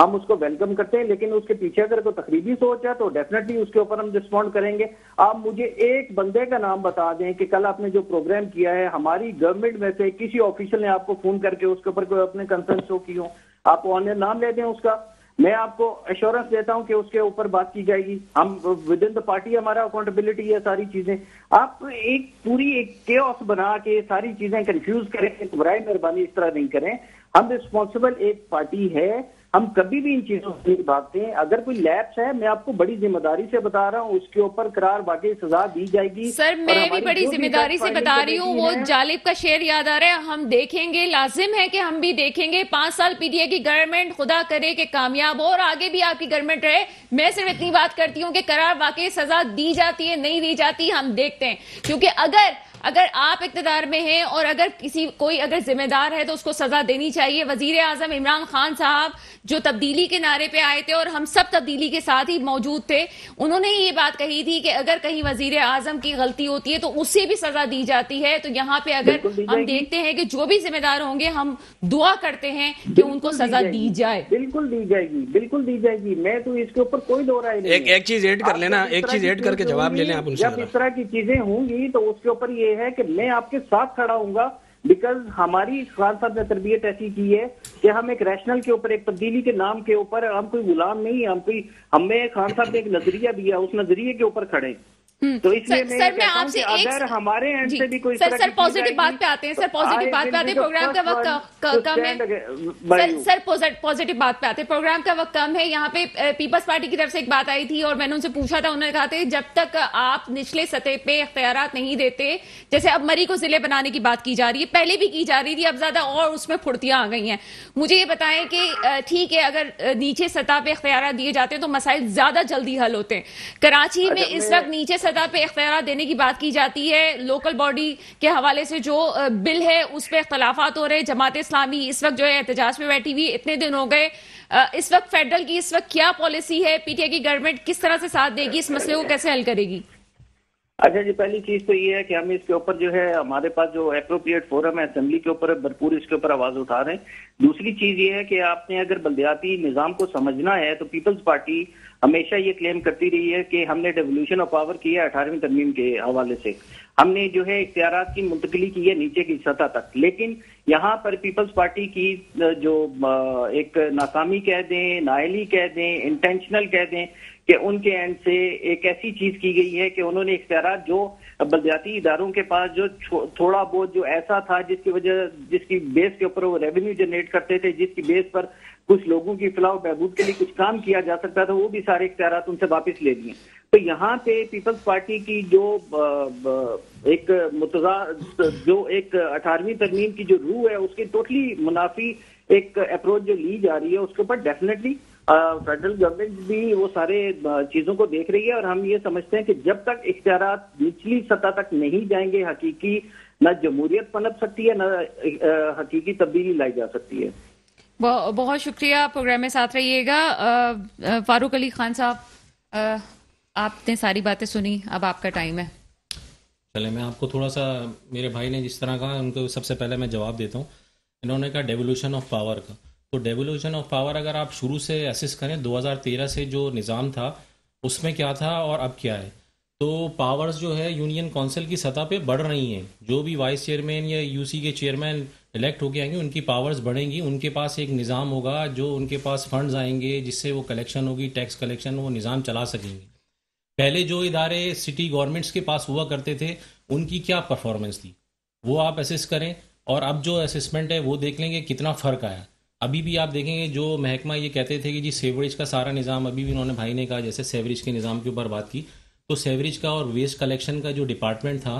हम उसको वेलकम करते हैं लेकिन उसके पीछे अगर कोई तकरीबी सोच है तो डेफिनेटली उसके ऊपर हम रिस्पॉन्ड करेंगे आप मुझे एक बंदे का नाम बता दें कि कल आपने जो प्रोग्राम किया है हमारी गवर्नमेंट में से किसी ऑफिशियल ने आपको फोन करके उसके ऊपर कोई अपने कंसर्न शो की हो आप ऑनलाइन नाम ले दें उसका मैं आपको एश्योरेंस देता हूं कि उसके ऊपर बात की जाएगी हम विद इन द पार्टी हमारा अकाउंटेबिलिटी है सारी चीजें आप एक पूरी एक केस बना के सारी चीजें कंफ्यूज करें तो बरए मेहरबानी इस तरह नहीं करें हम रिस्पॉन्सिबल एक पार्टी है हम कभी भी इन चीजों से नहीं भागते हैं अगर कोई लैप्स है मैं आपको बड़ी जिम्मेदारी से बता रहा हूँ उसके ऊपर करार वाकई सजा दी जाएगी सर मैं भी बड़ी जिम्मेदारी से बता रही हूँ वो जालिब का शेर याद आ रहा है हम देखेंगे लाजिम है कि हम भी देखेंगे पांच साल पीडीए की गवर्नमेंट खुदा करे के कामयाब और आगे भी आपकी गवर्नमेंट रहे मैं सिर्फ इतनी बात करती हूँ कि करार वाकई सजा दी जाती है नहीं दी जाती हम देखते हैं क्योंकि अगर अगर आप इकतदार में हैं और अगर किसी कोई अगर जिम्मेदार है तो उसको सजा देनी चाहिए वजीर आजम इमरान खान साहब जो तब्दीली के नारे पे आए थे और हम सब तब्दीली के साथ ही मौजूद थे उन्होंने ये बात कही थी कि अगर कहीं वजीर आजम की गलती होती है तो उसे भी सजा दी जाती है तो यहाँ पे अगर हम देखते हैं कि जो भी जिम्मेदार होंगे हम दुआ करते हैं कि उनको सजा दी जाए बिल्कुल दी जाएगी बिल्कुल दी जाएगी मैं तो इसके ऊपर कोई दो राय नहीं एक चीज एड कर लेना एक चीज एड करके जवाब ले लें आप उनसे जब इस तरह की चीजें होंगी तो उसके ऊपर ये ये है कि मैं आपके साथ खड़ा हूंगा बिकॉज हमारी खान साहब ने तरबियत ऐसी की है कि हम एक रैशनल के ऊपर एक तब्दीली के नाम के ऊपर हम कोई गुलाम नहीं हम कोई हमें खान साहब ने एक नजरिया दिया उस नजरिए के ऊपर खड़े हम्म। तो इसलिए सर, मैं आपसे एक अगर हमारे एंड से भी कोई सर सर तो पॉजिटिव तो तो बात पे आते हैं सर पॉजिटिव बात पे आते हैं प्रोग्राम का वक्त कम है सर सर पॉजिटिव बात पे आते हैं प्रोग्राम का वक्त कम है यहाँ पे पीपल्स पार्टी की तरफ से एक बात आई थी और मैंने उनसे पूछा था उन्होंने कहा था जब तक आप निचले सतह पे अख्तियार नहीं देते जैसे अब मरी को जिले बनाने की बात की जा रही है पहले भी की जा रही थी अब ज्यादा और उसमें फुर्तियां आ गई हैं मुझे ये बताएं कि ठीक है अगर नीचे सतह पे अख्तियार दिए जाते हैं तो मसाइल ज्यादा जल्दी हल होते हैं कराची अच्छा, में इस वक्त नीचे सतह पे इख्तियार देने की बात की जाती है लोकल बॉडी के हवाले से जो बिल है उस पर इख्तलाफा हो रहे जमात इस्लामी इस वक्त जो है एहतजाज में बैठी हुई इतने दिन हो गए इस वक्त फेडरल की इस वक्त क्या पॉलिसी है पीटीआई की गवर्नमेंट किस तरह से साथ देगी इस मसले को कैसे हल करेगी अच्छा जी पहली चीज तो ये है कि हम इसके ऊपर जो है हमारे पास जो अप्रोप्रिएट फोरम है असेंबली के ऊपर भरपूर इसके ऊपर आवाज उठा रहे हैं दूसरी चीज ये है कि आपने अगर बलदयाती निज़ाम को समझना है तो पीपल्स पार्टी हमेशा ये क्लेम करती रही है कि हमने डेवोल्यूशन ऑफ पावर किया है अठारहवीं तरमीम के हवाले से हमने जो है इख्तियार की मुंतकली की है नीचे की सतह तक लेकिन यहाँ पर पीपल्स पार्टी की जो एक नाकामी कह दें नाइली कह दें इंटेंशनल कह दें कि उनके एंड से एक ऐसी चीज की गई है कि उन्होंने इख्तियार जो बलदियाती इदारों के पास जो थोड़ा बहुत जो ऐसा था जिसकी वजह जिसकी बेस के ऊपर वो रेवेन्यू जनरेट करते थे जिसकी बेस पर कुछ लोगों की फिलाह बहबूद के लिए कुछ काम किया जा सकता था वो भी सारे इख्तियार उनसे वापस ले लिए तो यहाँ पे पीपल्स पार्टी की जो एक मुतजा जो एक अठारहवीं तरमीम की जो रूह है उसकी टोटली मुनाफी एक अप्रोच जो ली जा रही है उसके ऊपर डेफिनेटली फेडरल गवर्नमेंट भी वो सारे चीज़ों को देख रही है और हम ये समझते हैं कि जब तक इख्तियार निचली सतह तक नहीं जाएंगे हकीकी ना जमहूरियत पनप सकती है ना हकीकी तब्दीली लाई जा सकती है बहुत शुक्रिया प्रोग्राम में साथ रहिएगा फारूक अली खान साहब आपने सारी बातें सुनी अब आपका टाइम है चले मैं आपको थोड़ा सा मेरे भाई ने जिस तरह कहा उनको सबसे पहले मैं जवाब देता हूँ इन्होंने कहा डेवोल्यूशन ऑफ पावर का तो डेवोल्यूशन ऑफ पावर अगर आप शुरू से असिस करें 2013 से जो निज़ाम था उसमें क्या था और अब क्या है तो पावर्स जो है यूनियन काउंसिल की सतह पे बढ़ रही हैं जो भी वाइस चेयरमैन या यूसी के चेयरमैन इलेक्ट होके आएंगे उनकी पावर्स बढ़ेंगी उनके पास एक निज़ाम होगा जो उनके पास फंड्स आएंगे जिससे वो कलेक्शन होगी टैक्स कलेक्शन वो निज़ाम चला सकेंगे पहले जो इदारे सिटी गवर्नमेंट्स के पास हुआ करते थे उनकी क्या परफॉर्मेंस थी वो आप असेस करें और अब जो असेसमेंट है वो देख लेंगे कितना फ़र्क आया अभी भी आप देखेंगे जो महकमा ये कहते थे कि जी सेवरेज का सारा निज़ाम अभी भी उन्होंने भाई ने कहा जैसे सेवरेज के निज़ाम के ऊपर बात की तो सेवरेज का और वेस्ट कलेक्शन का जो डिपार्टमेंट था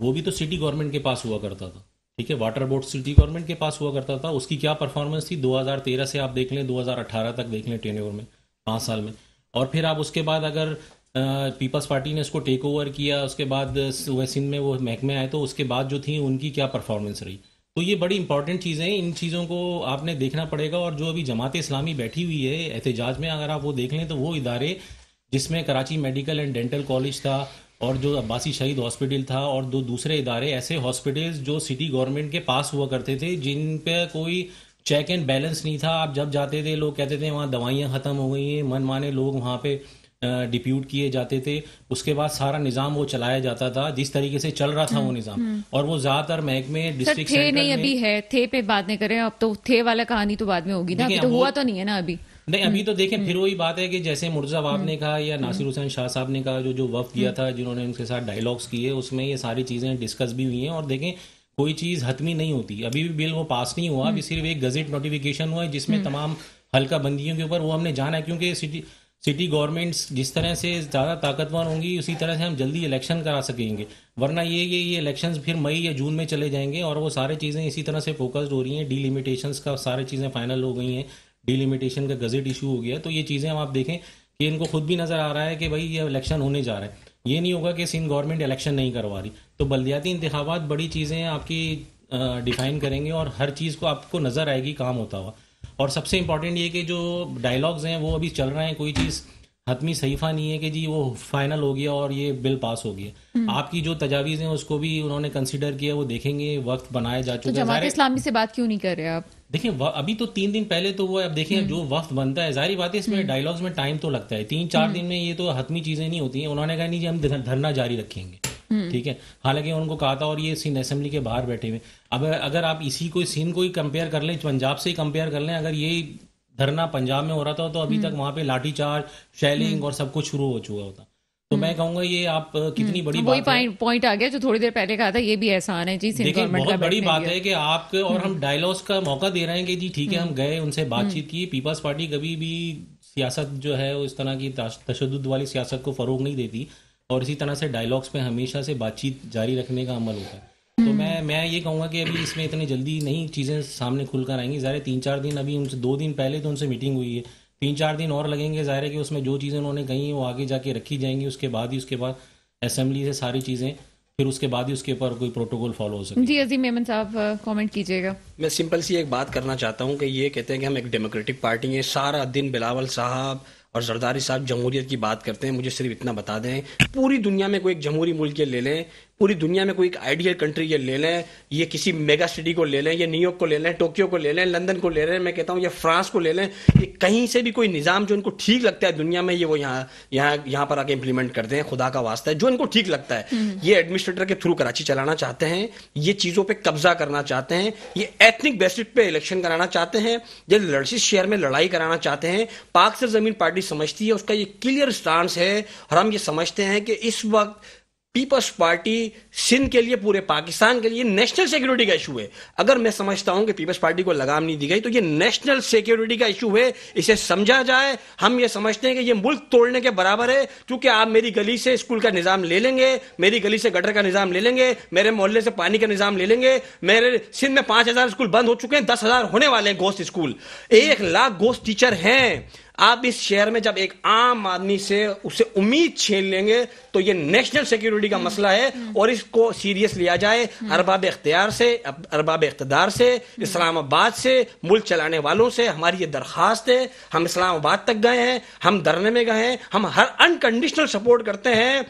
वो भी तो सिटी गवर्नमेंट के पास हुआ करता था ठीक है वाटर बोर्ड सिटी गवर्नमेंट के पास हुआ करता था उसकी क्या परफॉर्मेंस थी 2013 से आप देख लें 2018 तक देख लें टेन में पाँच साल में और फिर आप उसके बाद अगर पीपल्स पार्टी ने उसको टेक ओवर किया उसके बाद सिंध में वो महकमे आए तो उसके बाद जो थी उनकी क्या परफॉर्मेंस रही तो ये बड़ी इंपॉर्टेंट चीज़ें हैं इन चीज़ों को आपने देखना पड़ेगा और जो अभी जमात इस्लामी बैठी हुई है एहतजाज में अगर आप वो देख लें तो वो इदारे जिसमें Karachi medical and dental college था और जो अब्बासी शहीद हॉस्पिटल था और दो दूसरे इदारे ऐसे हॉस्पिटल जो सिटी गवर्नमेंट के पास हुआ करते थे जिन पे कोई चेक एंड बैलेंस नहीं था आप जब जाते थे लोग कहते थे वहाँ दवाइयाँ ख़त्म हो गई हैं माने लोग वहाँ पे डिप्यूट किए जाते थे उसके बाद सारा निज़ाम वो चलाया जाता था जिस तरीके से चल रहा था वो हम्म, निज़ाम हम्म। और वो ज़्यादातर महकमे डिस्ट्रिक्ट थे नहीं अभी है थे पे बात नहीं करें अब तो थे वाला कहानी तो बाद में होगी ना तो हुआ तो नहीं है ना अभी नहीं अभी तो देखें फिर हम्म। वही बात है कि जैसे मुर्जावाब ने हम्म। कहा या नासिर हम्म। हुसैन शाह साहब ने कहा जो जो वफ किया था जिन्होंने उनके साथ डायलॉग्स किए उसमें ये सारी चीज़ें डिस्कस भी हुई हैं और देखें कोई चीज़ हतमी नहीं होती अभी भी बिल वो पास नहीं हुआ अभी सिर्फ एक गजेट नोटिफिकेशन हुआ है जिसमें तमाम हल्का बंदियों के ऊपर वो हमने जाना है क्योंकि सिटी सिटी गवर्नमेंट्स जिस तरह से ज़्यादा ताकतवर होंगी उसी तरह से हम जल्दी इलेक्शन करा सकेंगे वरना ये ये ये इलेक्शन फिर मई या जून में चले जाएंगे और वो सारे चीज़ें इसी तरह से फोकस्ड हो रही हैं डीलिमिटेशंस का सारे चीज़ें फाइनल हो गई हैं डिलिमिटेशन का गजट इशू हो गया तो ये चीज़ें हम आप देखें कि इनको खुद भी नज़र आ रहा है कि भाई ये इलेक्शन होने जा रहा है ये नहीं होगा कि सिंध गवर्नमेंट इलेक्शन नहीं करवा रही तो बलदियाती इंतबात बड़ी चीज़ें आपकी डिफाइन करेंगे और हर चीज़ को आपको नज़र आएगी काम होता हुआ और सबसे इंपॉर्टेंट ये कि जो डायलॉग्स हैं वो अभी चल रहे हैं कोई चीज़ हतमी सहीफा नहीं है कि जी वो फाइनल हो गया और ये बिल पास हो गया हम्म। आपकी जो तजावीज़ हैं उसको भी उन्होंने कंसिडर किया वो देखेंगे वक्त बनाया जा तो चुका है इस्लामी से बात क्यों नहीं कर रहे आप देखिए अभी तो तीन दिन पहले तो वो अब देखिए हम्म। जो वक्त बनता है जारी बात है इसमें डायलॉग्स हम्म। में टाइम तो लगता है तीन चार हम्म। दिन में ये तो हतमी चीजें नहीं होती हैं उन्होंने कहा नहीं जी हम धरना जारी रखेंगे ठीक है हालांकि उनको कहा था और ये सीन असेंबली के बाहर बैठे हुए अब अगर आप इसी कोई सीन को ही कंपेयर कर लें पंजाब से ही कंपेयर कर लें अगर ये धरना पंजाब में हो रहा था तो अभी तक वहां पे लाठीचार्ज शैलिंग और सब कुछ शुरू हो चुका होता तो मैं कहूंगा ये आप कितनी हम्म, बड़ी बात पॉइंट पॉइंट आ गया जो थोड़ी देर पहले कहा था ये भी एहसान है जी देखिए बहुत बड़ी बात है कि आप और हम डायलॉग्स हम्म। का मौका दे रहे हैं कि जी ठीक है हम हम्म। गए उनसे बातचीत की पीपल्स पार्टी कभी भी सियासत जो है इस तरह की तशद वाली सियासत को फरोग नहीं देती और इसी तरह से डायलॉग्स में हमेशा से बातचीत जारी रखने का अमल होता है तो मैं मैं ये कहूँगा कि अभी इसमें इतनी जल्दी नहीं चीज़ें सामने खुलकर आएंगी ज़्यादा तीन चार दिन अभी उनसे दो दिन पहले तो उनसे मीटिंग हुई है तीन चार दिन और लगेंगे ज़ाहिर है कि उसमें जो चीज़ें उन्होंने कही हैं वो आगे जाके रखी जाएंगी उसके बाद ही उसके बाद असम्बली से सारी चीज़ें फिर उसके बाद ही उसके ऊपर कोई प्रोटोकॉल फॉलो हो सके जी अजीम मेमन साहब कमेंट कीजिएगा मैं सिंपल सी एक बात करना चाहता हूँ कि ये कहते हैं कि हम एक डेमोक्रेटिक पार्टी हैं सारा दिन बिलावल साहब और जरदारी साहब जमहूरियत की बात करते हैं मुझे सिर्फ इतना बता दें पूरी दुनिया में कोई एक जमहूरी मुल्क ले लें पूरी दुनिया में कोई एक आइडियल कंट्री ये ले लें ये किसी मेगा सिटी को ले लें ये न्यूयॉर्क को ले लें टोक्यो को ले लें लंदन को ले लें मैं कहता हूँ या फ्रांस को ले लें ये कहीं से भी कोई निज़ाम जो इनको ठीक लगता है दुनिया में ये वो यहाँ यहाँ यहाँ पर आके इम्प्लीमेंट करते हैं खुदा का वास्ता है जो इनको ठीक लगता है हम्म। ये एडमिनिस्ट्रेटर के थ्रू कराची चलाना चाहते हैं ये चीज़ों पर कब्जा करना चाहते हैं ये एथनिक बेसिस पे इलेक्शन कराना चाहते हैं ये लड़सी शहर में लड़ाई कराना चाहते हैं पाक से ज़मीन पार्टी समझती है उसका ये क्लियर स्टांस है और हम ये समझते हैं कि इस वक्त पीपल्स पार्टी सिंध के लिए पूरे पाकिस्तान के लिए नेशनल सिक्योरिटी का इशू है अगर मैं समझता हूं कि पीपल्स पार्टी को लगाम नहीं दी गई तो ये नेशनल सिक्योरिटी का इशू है इसे समझा जाए हम ये समझते हैं कि ये मुल्क तोड़ने के बराबर है क्योंकि आप मेरी गली से स्कूल का निज़ाम ले लेंगे मेरी गली से गटर का निज़ाम ले लेंगे मेरे मोहल्ले से पानी का निज़ाम ले लेंगे मेरे सिंध में पांच स्कूल बंद हो चुके हैं दस होने वाले हैं गोस्त स्कूल एक लाख गोस्त टीचर हैं आप इस शहर में जब एक आम आदमी से उसे उम्मीद छीन लेंगे तो ये नेशनल सिक्योरिटी का मसला है और इसको सीरियस लिया जाए अरबाब इख्तियार से अरबाब इकतदार से इस्लामाबाद से मुल्क चलाने वालों से हमारी ये दरखास्त है हम इस्लामाबाद तक गए हैं हम धरने में गए हैं हम हर अनकंडीशनल सपोर्ट करते हैं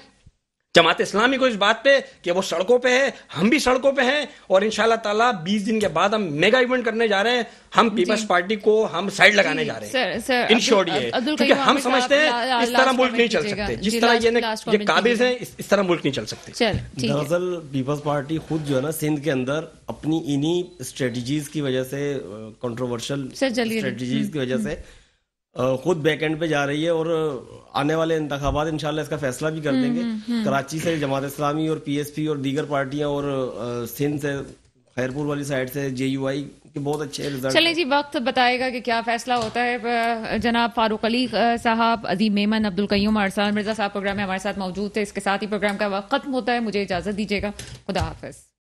जमात इस्लामी को इस बात पे कि वो सड़कों पे है हम भी सड़कों पे हैं और इन ताला 20 दिन के बाद हम मेगा इवेंट करने जा रहे हैं हम पीपल्स पार्टी को हम साइड लगाने जा रहे हैं इन शॉर्ट ये क्योंकि हम समझते हैं इस तरह मुल्क नहीं चल सकते जिस तरह ये ये काबिज है इस तरह मुल्क नहीं चल सकते दरअसल पीपल्स पार्टी खुद जो है ना सिंध के अंदर अपनी इन्हीं स्ट्रेटजीज की वजह से कंट्रोवर्शियल स्ट्रेटजीज की वजह हम्म। से खुद बैकेंड पे जा रही है और आने वाले इंतबात इंशाल्लाह इसका फैसला भी कर हम्म, देंगे हम्म, हम्म। कराची से जमात इस्लामी और पी और दीगर पार्टियां और सिंध से खैरपुर वाली साइड से जे यू आई के बहुत अच्छे रिजल्ट चले जी वक्त बताएगा कि क्या फैसला होता है जनाब फारूक अली साहब अजीम मेमन अब्दुल कयूम अरसान मिर्जा साहब प्रोग्राम में हमारे साथ मौजूद थे इसके साथ ही प्रोग्राम का वक्त खत्म होता है मुझे इजाज़त दीजिएगा खुदा हाफिज़